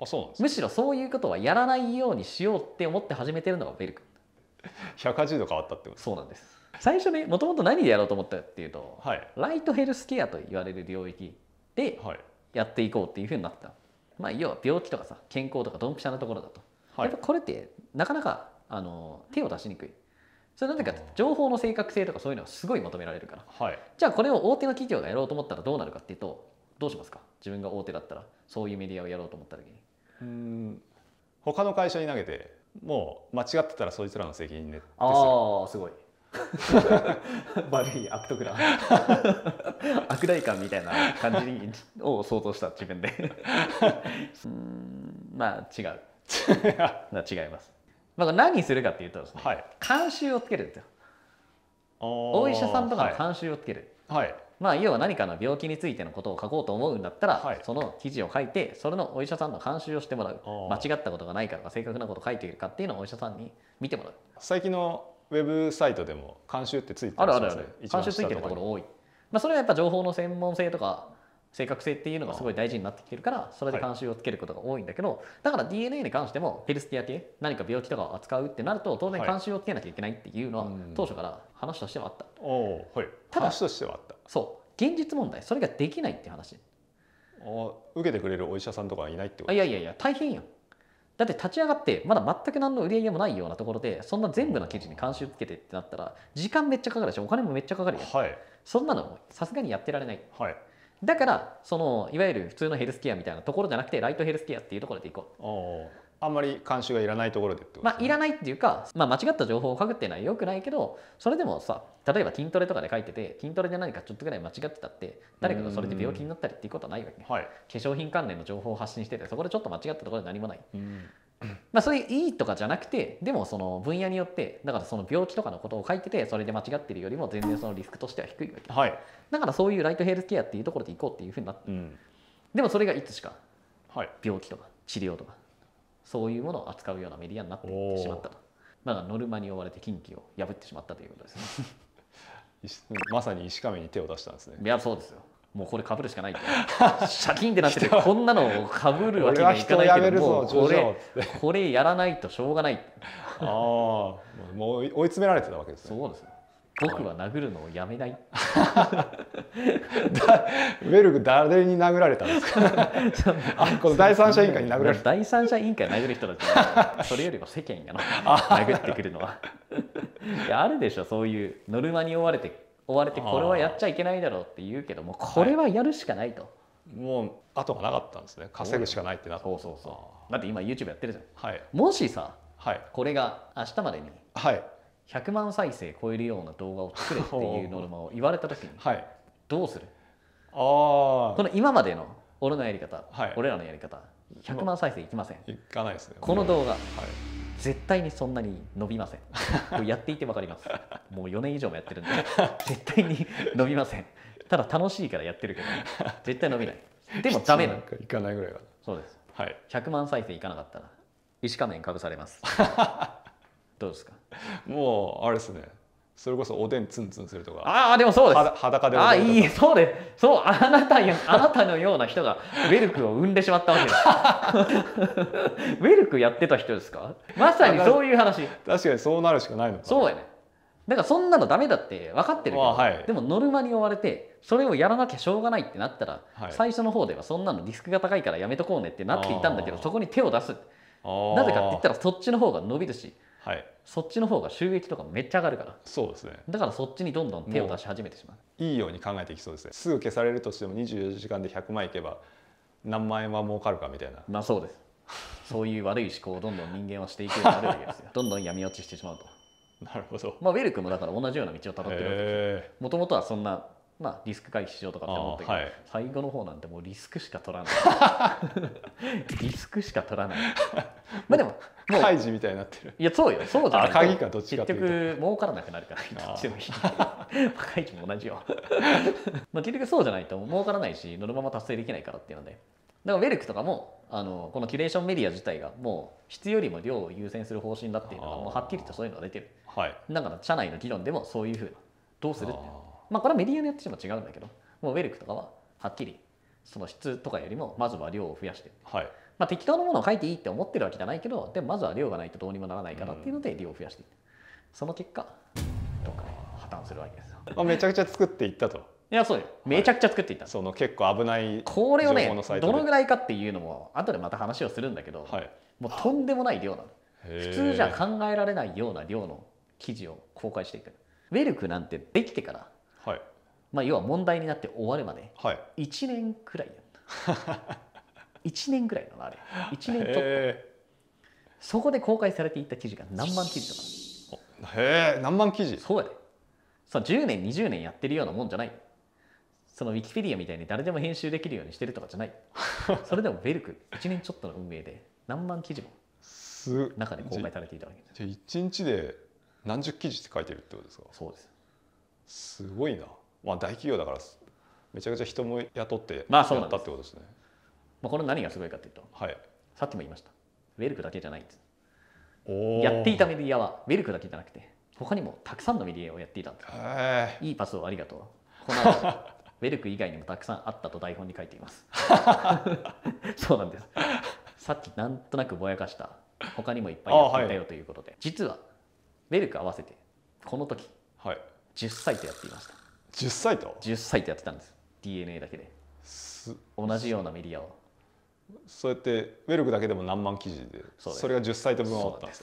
あそうなんですむしろそういうことはやらないようにしようって思って始めてるのがウェルク180度変わったってことそうなんです最初ねもともと何でやろうと思ったっていうと、はい、ライトヘルスケアと言われる領域でやっていこうっていうふうになった、はい、まあ要は病気とかさ健康とかドンピシャなところだと、はい、やっぱこれってなかなかあの手を出しにくいそれなでか情報の正確性とかそういうのはすごい求められるから、はい、じゃあこれを大手の企業がやろうと思ったらどうなるかっていうとどうしますか自分が大手だったらそういうメディアをやろうと思った時に
うん
他の会社に投げてもう間違ってたらそいつらの責任で。ああすごい 悪い悪徳だ 悪代官みたいな感じを想像した自分で うんまあ違う違いますまあ、何するかっていうと、ね、はい、監修をつけるんですよお医者さんとかの監修をつける、はい、まあ、要は何かの病気についてのことを書こうと思うんだったら、はい、その記事を書いてそれのお医者さんの監修をしてもらう間違ったことがないかとか正確なこと書いているかっていうのをお医者さんに見てもらう最近のウェブサイトでも監修ってついてる、ね、あるあるある監修ついてるところ多い、まあ、それはやっぱ情報の専門性とか正確性っていうのがすごい大事になってきてるからそれで監修をつけることが多いんだけど、だから DNA に関してもヘルスティア系何か病気とかを扱うってなると当然監修をつけなきゃいけないっていうのは当初から話としてはあった。はい、ただ話としてはあったそう現実問題それができないって話受けてくれるお医者さんとかいないってこといやいやいや大変やんだって立ち上がってまだ全く何の売り上げもないようなところでそんな全部の記事に監修つけてってなったら時間めっちゃかかるしお金もめっちゃかかるやん、はい、そんなのさすがにやってられない、はい、だからそのいわゆる普通のヘルスケアみたいなところじゃなくてライトヘルスケアっていうところでいこうあんまり監修がいらないところでってこと、ね、まあいらないっていうか、まあ、間違った情報を書くっていうのはよくないけどそれでもさ例えば筋トレとかで書いてて筋トレで何かちょっとぐらい間違ってたって誰かがそれで病気になったりっていうことはないわけ、ね、はい、化粧品関連の情報を発信しててそこでちょっと間違ったところで何もない、うん、まあ、それいいとかじゃなくてでもその分野によってだからその病気とかのことを書いててそれで間違ってるよりも全然そのリスクとしては低いわけ、はい、だからそういうライトヘルスケアっていうところでいこうっていうふうになって、うん、でもそれがいつしか病気とか治療とかそういうものを扱うようなメディアになってってしまったとだからノルマに追われて近畿を破ってしまったということですね まさに石亀に手を出したんですねいやそうですよもうこれかぶるしかないって シャキンってなっててこんなのをかぶるわけにはいかないけどこれこれやらないとしょうがないああもう追い詰められてたわけですねそうです僕
は殴るのをやめないウェルグ誰に
殴られたんですか
あこの第三者委員会に殴られた
第三者委員会殴る人たち。それよりも世間やが殴ってくるのはいやあるでしょそういうノルマに追われて追われてこれはやっちゃいけないだろうって言うけどもこれはやるしかないと、はい、もう後がなかったんですね稼ぐしかないってなそうそうそうだって今 YouTube やってるじゃん、はい、もしさ、はい、これが明日までに100万再生超えるような動画を作れっていうノルマを言われた時に、はい、どうするあこの今までの俺のやり方、はい、俺らのやり方100万再生いきませんいかないですねこの動画、はい絶対にそんなに伸びませんやっていてわかりますもう4年以上もやってるんで絶対に伸びませんただ楽しいからやってるけど、絶対伸びないでもダメなんかいかないぐらいかなそうです、はい、100万再生いかなかったら石仮面かぶされます どうですかもうあれですねそれこそおで
んツンツンすると
かああでもそうです裸であいいそうですそうあなたやあなたのような人がウェルクを生んでしまったわけです ウェルクやってた人ですかまさにそういう話確かにそうなるしかないのかそうやねだからそんなのダメだって分かってるけど、はい、でもノルマに追われてそれをやらなきゃしょうがないってなったら、はい、最初の方ではそんなのリスクが高いからやめとこうねってなっていたんだけどそこに手を出すなぜかって言ったらそっちの方が伸びるしはい、そっちの方が収益とかめっちゃ上がるからそうですねだからそっちにどんどん手を出し始めてしま
ういいように考えていきそうですねすぐ消されるとしても24時間で100万
いけば何万円は儲かるかみたいなまあそうですそういう悪い思考をどんどん人間はしていくようになるわけですよ どんどん闇落ちしてしまうとなるほどまあウェルクもだから同じような道をたどってるわけですもともとはそんなまあ、リスク回避しようとかって思ったけど、はい、最後の方なんてもうリスクしか取らない リスクしか取らない まあでもも開示みたいになってるいやそうよそうじゃない鍵かどっちか結局儲からなくなるからどっちの日い開示も同じよまあ結局そうじゃないと儲からないしノルまま達成できないからっていうのでだからウェルクとかもあのこのキュレーションメディア自体がもう質よりも量を優先する方針だっていうのがもうはっきりとそういうのが出てる、はい、だから社内の議論でもそういうふうなどうするってまあこれはメディアによっても違うんだけどもうウェルクとかははっきりその質とかよりもまずは量を増やして、はいまあ、適当なものを書いていいって思ってるわけじゃないけどでもまずは量がないとどうにもならないからっていうので量を増やしていってその結果どか破綻するわけですよ。あ、めちゃくちゃ作っていったといやそうよめちゃくちゃ作っていった、はい、その結構危ないこれをねどのぐらいかっていうのも後でまた話をするんだけど、はい、もうとんでもない量なの普通じゃ考えられないような量の記事を公開していくウェルクなんてできてからまあ、要は問題になって終わるまで1年くらいやった、はい、1年ぐらいなのあれ1年とっとそこで公開されていった記事が何万記事とかへえ何万記事そうやでそ10年20年やってるようなもんじゃないそのウィキペディアみたいに誰でも編集できるようにしてるとかじゃない それでもベルク1年ちょっとの運営で何万記事も中で公開されていたわけですじゃ1日で何十記事って書いてるってことですかそうです
すごいなまあ、大企業だからめちゃくちゃ人も雇ってやったってこ
とですね。まあ、まあ、この何がすごいかというと、はい、さっきも言いましたウェルクだけじゃないんですやっていたメディアはウェルクだけじゃなくて他にもたくさんのメディアをやっていたんですいいパスをありがとうこの ウェルク以外にもたくさんあったと台本に書いています そうなんですさっきなんとなくぼやかした他にもいっぱいやっていたよということで、はい、実はウェルク合わせてこの時、はい、10歳とやっていました10サイト ?10 サイトやってたんです DNA だけです
同じようなメディアをそうやってウェルクだけでも何万記事でそれが10サイト分あったん
です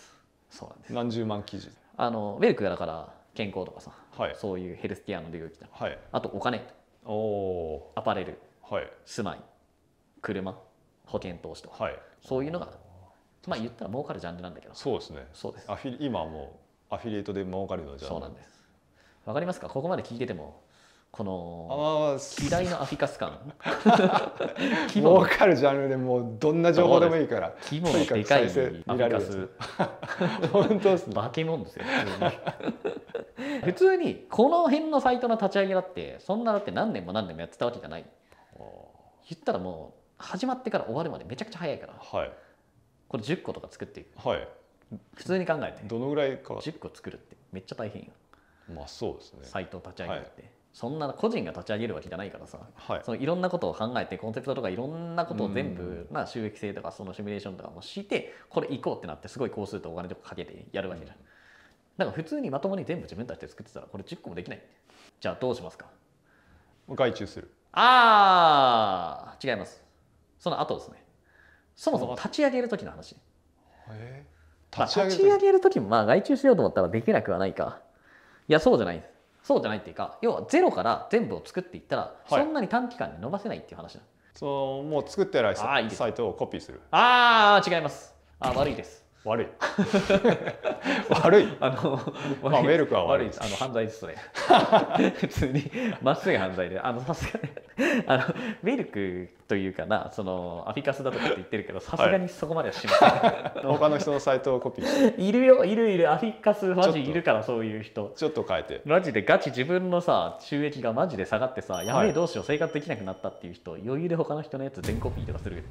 そうなんです何十万記事あのウェルクがだから健康とかさ、はい、そういうヘルスケアの領域だ、はい、あとお金おアパレル、はい、住まい車保険投資とか、はい、そういうのがまあ言ったら儲かるジャン
ルなんだけどそうですねそうですアフィ今はもうアフィリエイトで儲かるのじゃそうなんですわかりますかここまで聞いててもこの
嫌いのアフィカス感
儲かるジャンルでもうどんな情報でもいいから規模のでかいアフィカス
本当ですね化け物ですよ普通にこの辺のサイトの立ち上げだってそんなだって何年も何年もやってたわけじゃない言ったらもう始まってから終わるまでめちゃくちゃ早いから、はい、これ10個とか作っていく、はい、普通に考えてどのぐらいか10個作るってめっちゃ大変よまあそうですね、サイトを立ち上げて、はい、そんな個人が立ち上げるわけじゃないからさ、はい、そのいろんなことを考えてコンセプトとかいろんなことを全部あ、収益性とかそのシミュレーションとかもしてこれ行こうってなってすごい工数とお金とかかけてやるわけじゃん、うん、だから普通にまともに全部自分たちで作ってたらこれ10個もできないじゃあどうしますか外注するああ違いますその後ですねそもそも立ち上げる時の話、えー、立ち上げる時もまあ外注しようと思ったらできなくはないかいやそうじゃないそうじゃないっていうか要はゼロから全部を作っていったら、はいそんなに短期間で伸ばせないっていう話だそのもう作ってないあいいサイトをコピーするあー違いますあー悪いです悪い悪い あの、まあ悪いメルクは悪いですあの犯罪ですそれ 普通にまっすぐ犯罪であのさすがにあのミルクというかなそのアフィカスだとかって言ってるけどさすがにそこまではしません、はい、他の人のサイトをコピーしているよいるいるアフィカスマジいるからそういう人ちょっと変えてマジでガチ自分のさ収益がマジで下がってさ、やめえどうしよう生活できなくなったっていう人余裕で他の人のやつ全コピーとかする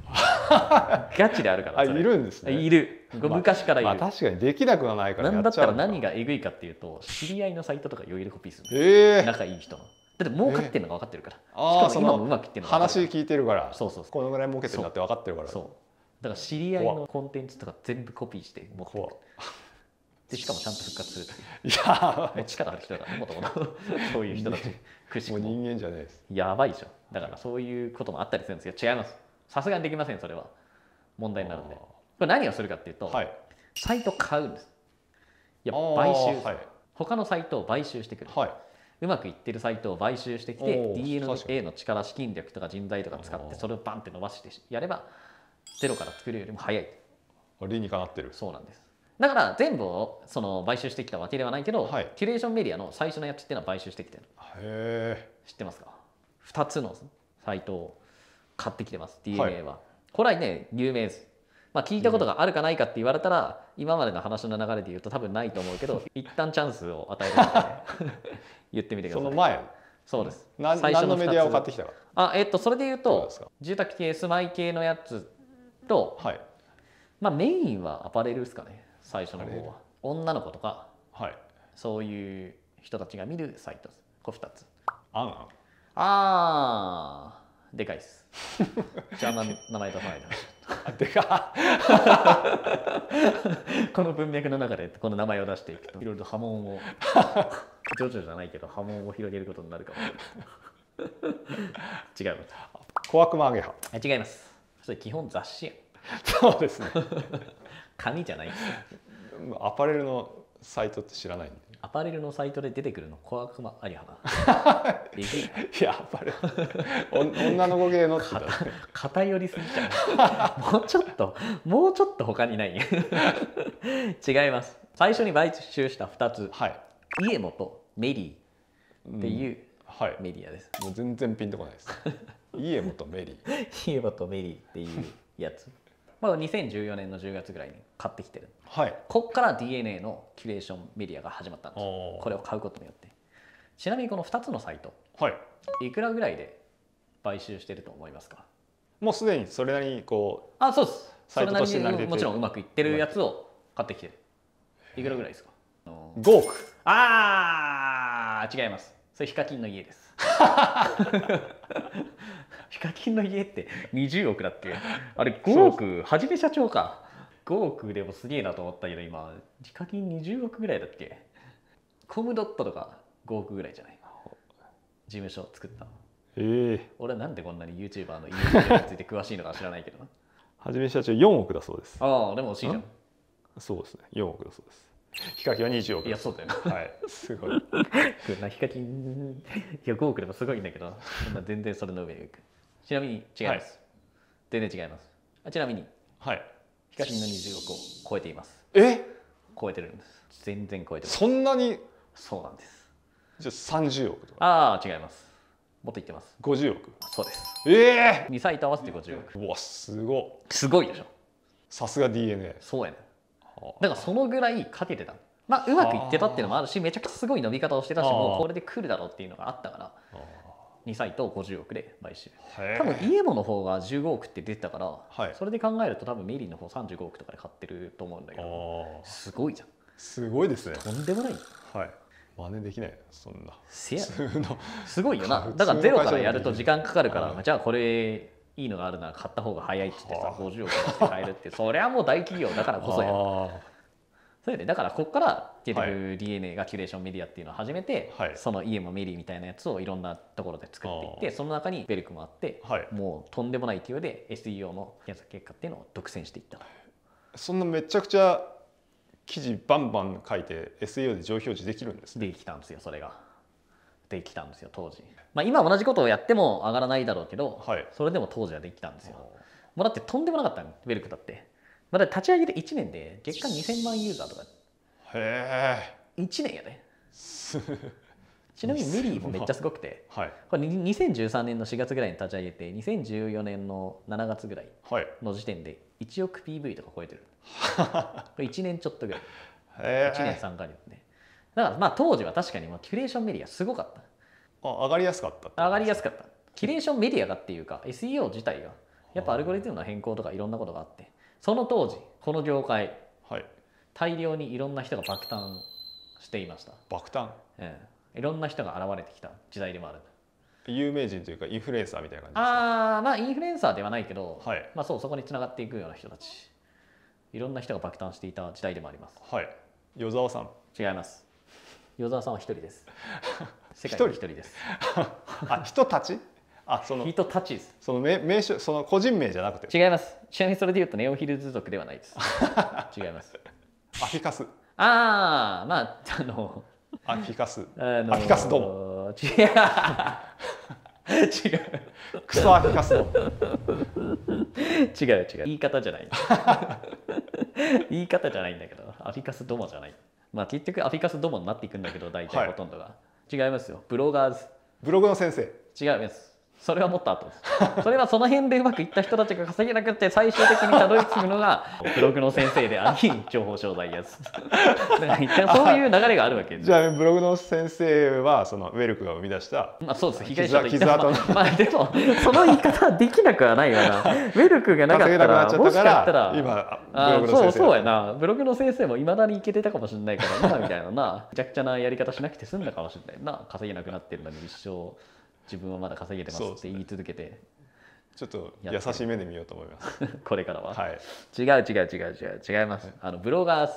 ガチであるからあいるんですねいる昔からいる、まあまあ、確かにできなくはないからなんだったら何がえぐいかっていうと知り合いのサイトとか余裕でコピーする、えー、仲いい人のだって儲かってるのが分かってるから、しかも今もうまくいってるのが話聞いてるからそうそうこのぐらい儲けてるんだって分かってるからそうだから知り合いのコンテンツとか全部コピーして持ってでしかもちゃんと復活するいやもう力ある人だからもともと そういう人たちくしくも人間じゃないですやばいでしょだからそういうこともあったりするんですけど違いますさすがにできませんそれは問題になるんでこれ何をするかっていうと、はい、サイト買うんですいや買収、はい、他のサイトを買収してくる、はいうまくいってるサイトを買収してきて DNA の力資金力とか人材とか使ってそれをバンって伸ばしてやればゼロから作るよりも早い理にかなってるそうなんですだから全部をその買収してきたわけではないけど、はい、キュレーションメディアの最初のやつっていうのは買収してきてるへえ知ってますか2つのサイトを買ってきてます DNA は、はい、これはね有名ですまあ、聞いたことがあるかないかって言われたら、今までの話の流れで言うと多分ないと思うけど 一旦チャンスを与えるので言ってみてくださいその前そうです、何のメディアを買ってきたかあえっとそれで言うとう住宅系 SMI 系のやつと、はい、まあメインはアパレルですかね最初の方は女の子とか、はい、そういう人たちが見るサイトこれ2つあんあんあでかいっすじゃあ名前出さないでほしいで か この文脈の中でこの名前を出していくといろいろと波紋を徐々 じゃないけど波紋を広げることになるかも違います小悪魔アゲハ違いますそれ基本雑誌やそうですね紙じゃないアパレルのサイトって知らないんでアパレルのサイトで出てくるの小悪魔有ないやアパレル女の子系のって偏りすぎちゃうもうちょっともうちょっと他にない違います最初に買収した2つ、はい、イエモとメリーっていう、うん、メディアです、もう全然ピンとこないです イエモとメリーイエモとメリーっていうやつまあ2014年の10月ぐらいに買ってきてる、はい、ここから DNA のキュレーションメディアが始まったんですこれを買うことによってちなみにこの2つのサイト、はい、いくらぐらいで買収してると思いますかもうすでにそれなりにこうあそうですサイトとしてもちろんうまくいってるやつを買ってきてるいくらぐらいですか5億ああ違いますそれヒカキンの家です ヒカキンの家って20億だっけあれ5億はじめ社長か5億でもすげえなと思ったけど今ヒカキン20億ぐらいだっけコムドットとか5億ぐらいじゃない事務所作ったのええー、俺なんでこんなに YouTuber の e について詳しいのか知らないけど
はじめ社長4億だそうです
ああでも惜しいじゃんそうですね4億だそうですヒカキンは20億いやそうだよ、ね、はいすごい ヒカキンいや5億でもすごいんだけど全然それの上でいくちなみに違います、はい、全然違いますあちなみにはいヒカキンの20億を超えていますえ超えてるんです全然超えてますそんなにそうなんですじゃあ30億とかああ違いますもっと言ってます50億そうですええー、2歳と合わせて50億うわすごすごいでしょさすが DNA そうやねだからそのぐらいかけてたまあうまくいってたっていうのもあるしめちゃくちゃすごい伸び方をしてたしもうこれで来るだろうっていうのがあったからあ2サイトを50億で買収多分イエモの方が15億って出てたから、はい、それで考えると多分メリーの方35億とかで買ってると思うんだけどすごいじゃんすごいですねとんでもないはい真似できないそんな
せや すごいよなだからゼロからやると
時間かかるから、じゃあこれいいのがあるなら買った方が早いって言ってさ50億で買えるってそりゃもう大企業だからこそやそうよねだからここから結局 DNA がキュレーションメディアっていうのを始めて、はい、その「イエもメリー」みたいなやつをいろんなところで作っていってその中にベルクもあって、はい、もうとんでもない勢いで SEO の検索結果っていうのを独占していったそんなめちゃくちゃ記事バンバン書いて SEO で上表示できるんです、ね、できたんですよそれが。できたんですよ当時、まあ、今同じことをやっても上がらないだろうけど、はい、それでも当時はできたんですよもうだってとんでもなかったのベルクだってまだ立ち上げて1年で月間2000万ユーザーとかへえ1年やね
ちなみにメリーもめっちゃすご
くて、はい、これ2013年の4月ぐらいに立ち上げて2014年の7月ぐらいの時点で1億 PV とか超えてる、これ1年ちょっとぐらい1年3か月ねだからまあ当時は確かにもうキュレーションメディアすごかったあ上がりやすかった上がりやすかったキュレーションメディアがっていうか SEO 自体がやっぱアルゴリズムの変更とかいろんなことがあってその当時この業界、はい、大量にいろんな人が爆誕していました爆誕、ええ、いろんな人が現れてきた時代でもある有名人というかインフルエンサーみたいな感じですかああまあインフルエンサーではないけど、はい、まあ、そうそこにつながっていくような人たちいろんな人が爆誕していた時代でもありますはい与沢さん違います与沢さんは一人です
世界一人ですあ人たちあその人たちですその名名称そ
の個人名じゃなくて違いますちなみにそれで言うとネオヒルズ族ではないです 違いますアフィカスああまああのアフィカス、あのー、アフィカスども違う違うクソアフィカスども違う違う言い方じゃない言い方じゃないんだけどアフィカスどもじゃないまあ結局アフィカスどもになっていくんだけど大体ほとんどが、はい、違いますよブロガーズブログの先生違いますそれはもっと後です。それはその辺でうまくいった人たちが稼げなくて最終的にたどり着くのが ブログの先生であり情報商材やつ。そういう流れがあるわけ
です。じゃあブログの先生はその
ウェルクが生み出した。まあそうです。被害者と傷跡 まあでもその言い方はできなくはないよな。ウェルクがなかったらなっから今ブログの先生。そうそうやな。ブログの先生もいまだにいけてたかもしれないからなみたいなな。めちゃくちゃなやり方しなくて済んだかもしれないな。稼げなくなってるのに一生。自分はまだ稼げてますって言い続けて、ね、ちょっと優しい目で見ようと思います これからは、はい、違う違う違う違う違います、あのブロガー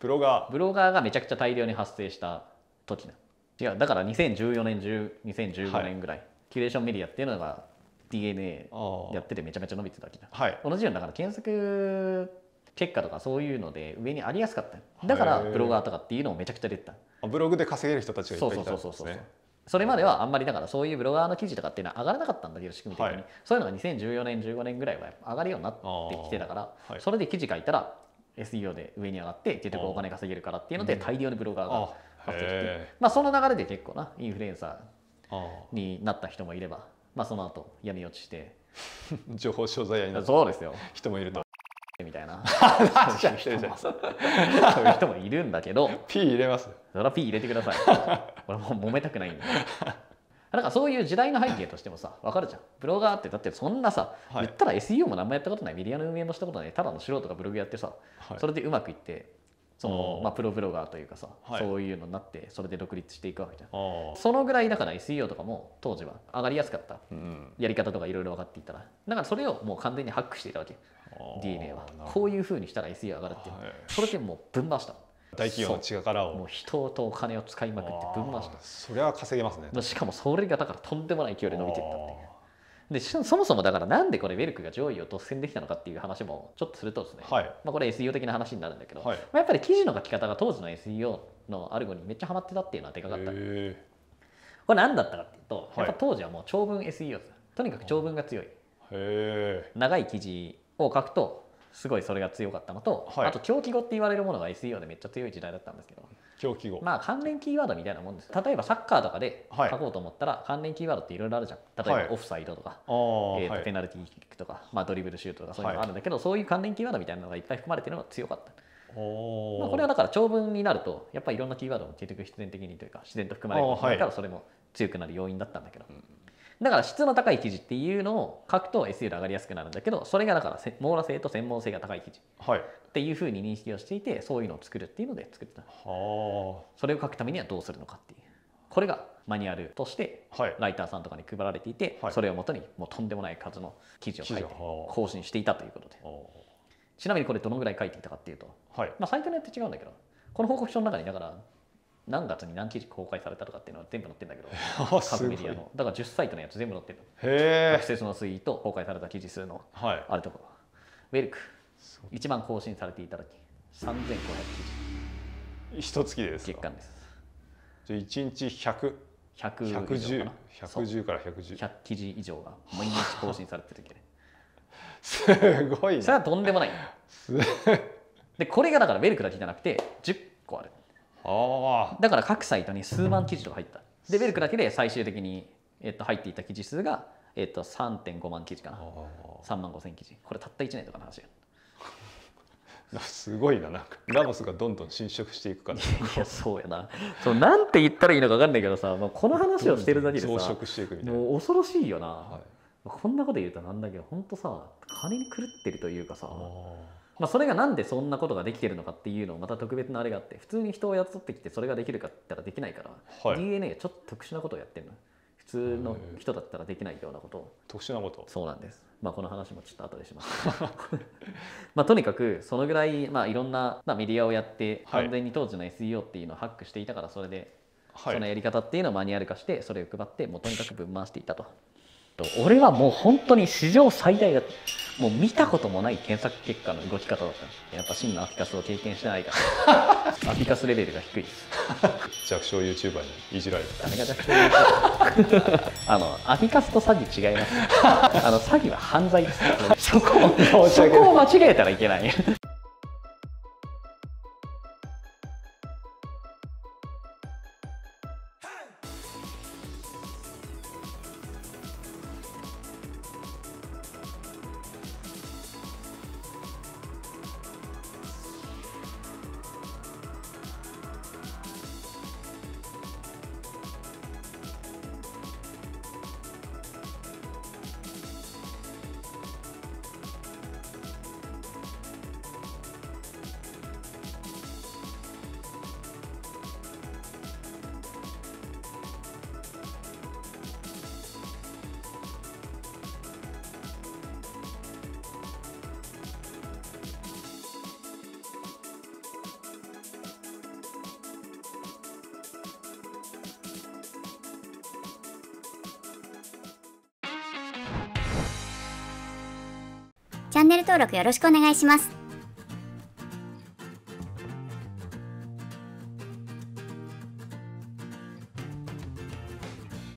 ブロガーブロガーがめちゃくちゃ大量に発生した時な違うだから2014年2015年ぐらい、はい、キュレーションメディアっていうのが DNA やっててめちゃめちゃ伸びてたわけはい、同じようにだから検索結果とかそういうので上にありやすかっただからブロガーとかっていうのもめちゃくちゃ出てたブログで稼げる人たちがいっぱいいたんですねそれまではあんまりだからそういうブロガーの記事とかっていうのは上がらなかったんだけど仕組み的に、はい、そういうのが2014年15年ぐらいは上がるようになってきてたから、はい、それで記事書いたら SEO で上に上がって結局お金稼げるからっていうので大量のブロガーが発生して、うん、まあ、その流れで結構なインフルエンサーになった人もいれば、まあ、その後闇落ちして 情報商材屋になったそうですよ人もいると、みたいなそううい人もいるんだけど P 入れますそれは P 入れてください俺もう揉めたくないんだだからそういう時代の背景としてもさ分かるじゃんブロガーってだってそんなさ、はい、言ったら SEO も何もやったことないメディアの運営もしたことないただの素人がブログやってさ、はい、それでうまくいってそのまあ、プロブロガーというかさ、はい、そういうのになってそれで独立していくわけじゃんそのぐらいだから SEO とかも当時は上がりやすかった、やり方とかいろいろ分かっていたらだからそれをもう完全にハックしていたわけ DNA はこういうふうにしたら SE 上がるっていう、はい、それでもうぶん回した大企業の力をもう人とお金を使いまくってぶん回したそれは稼げますねしかもそれがだからとんでもない勢いで伸びていったっていうでそもそもだからなんでこれウェルクが上位を独占できたのかっていう話もちょっとするとですね、はい、まあ、これ SEO 的な話になるんだけど、はい、まあ、やっぱり記事の書き方が当時の SEO のアルゴにめっちゃハマってたっていうのはでかかったこれ何だったかっていうとやっぱ当時はもう長文 SEO とにかく長文が強い長い記事を書くとすごいそれが強かったのと、はい、あと狂気語って言われるものが SEO でめっちゃ強い時代だったんですけど狂気語まあ関連キーワードみたいなもんです例えばサッカーとかで書こうと思ったら、はい、関連キーワードっていろいろあるじゃん例えばオフサイドとか、はい、えーとペナルティーキックとか、まあ、ドリブルシュートとかそういうのがあるんだけど、そういう関連キーワードみたいなのがいっぱい含まれてるのが強かった。まあ、これはだから長文になるとやっぱりいろんなキーワードも結局必然的にというか自然と含まれるからそれも強くなる要因だったんだけど。だから質の高い記事っていうのを書くと SEO で上がりやすくなるんだけどそれがだから網羅性と専門性が高い記事っていうふうに認識をしていてそういうのを作るっていうので作ってた、はあ、それを書くためにはどうするのかっていうこれがマニュアルとしてライターさんとかに配られていて、はい、それをもとにもうとんでもない数の記事を書いて更新していたということでちなみにこれどのぐらい書いていたかっていうと、はい、まあサイトによって違うんだけどこの報告書の中にだから何月に何記事公開されたとかっていうのは全部載ってんだけど 各メディアのだから10サイトのやつ全部載ってるの学生のツイート公開された記事数の、はい、あるところウェルク一番更新されていただき3500記事一月でです月間ですじゃあ1日100 110, 110から110 100記事以上が毎日更新されてる時ね すごい、ね、それはとんでもない でこれがだからウェルクだけじゃなくて10個あるだから各サイトに数万記事とか入ったでベルクだけで最終的に、えっと、入っていた記事数が、えっと、3.5万記事かな3万5千記事これたった1年とかの話よ すごいななんかラモスがどんどん侵食していくからいやそうやなそうなんて言ったらいいのか分かんないけどさ、まあ、この話をしてるだけでさもう恐ろしいよな、はいこんなこと言うとなんだけど本当さ金に狂ってるというかさまあ、それがなんでそんなことができてるのかっていうのをまた特別なあれがあって普通に人を雇ってきてそれができるかって言ったらできないから、はい、DNA がちょっと特殊なことをやってるの普通の人だったらできないようなことを特殊なことそうなんですまあこの話もちょっと後でします まあとにかくそのぐらいまあいろんな、まあ、メディアをやって完全に当時の SEO っていうのをハックしていたからそれで、そのやり方っていうのをマニュアル化してそれを配ってもうとにかくぶん回していたと。と俺はもう本当に史上最大だもう見たこともない検索結果の動き方だったんですやっぱ真のアフィカスを経験してないから アフィカスレベルが低いです弱小 YouTuber にいじられてたれが弱小 YouTuber あのアフィカスと詐欺違います、あの詐欺は犯罪です、そこをそこを間違えたらいけない
よろしくお願いします。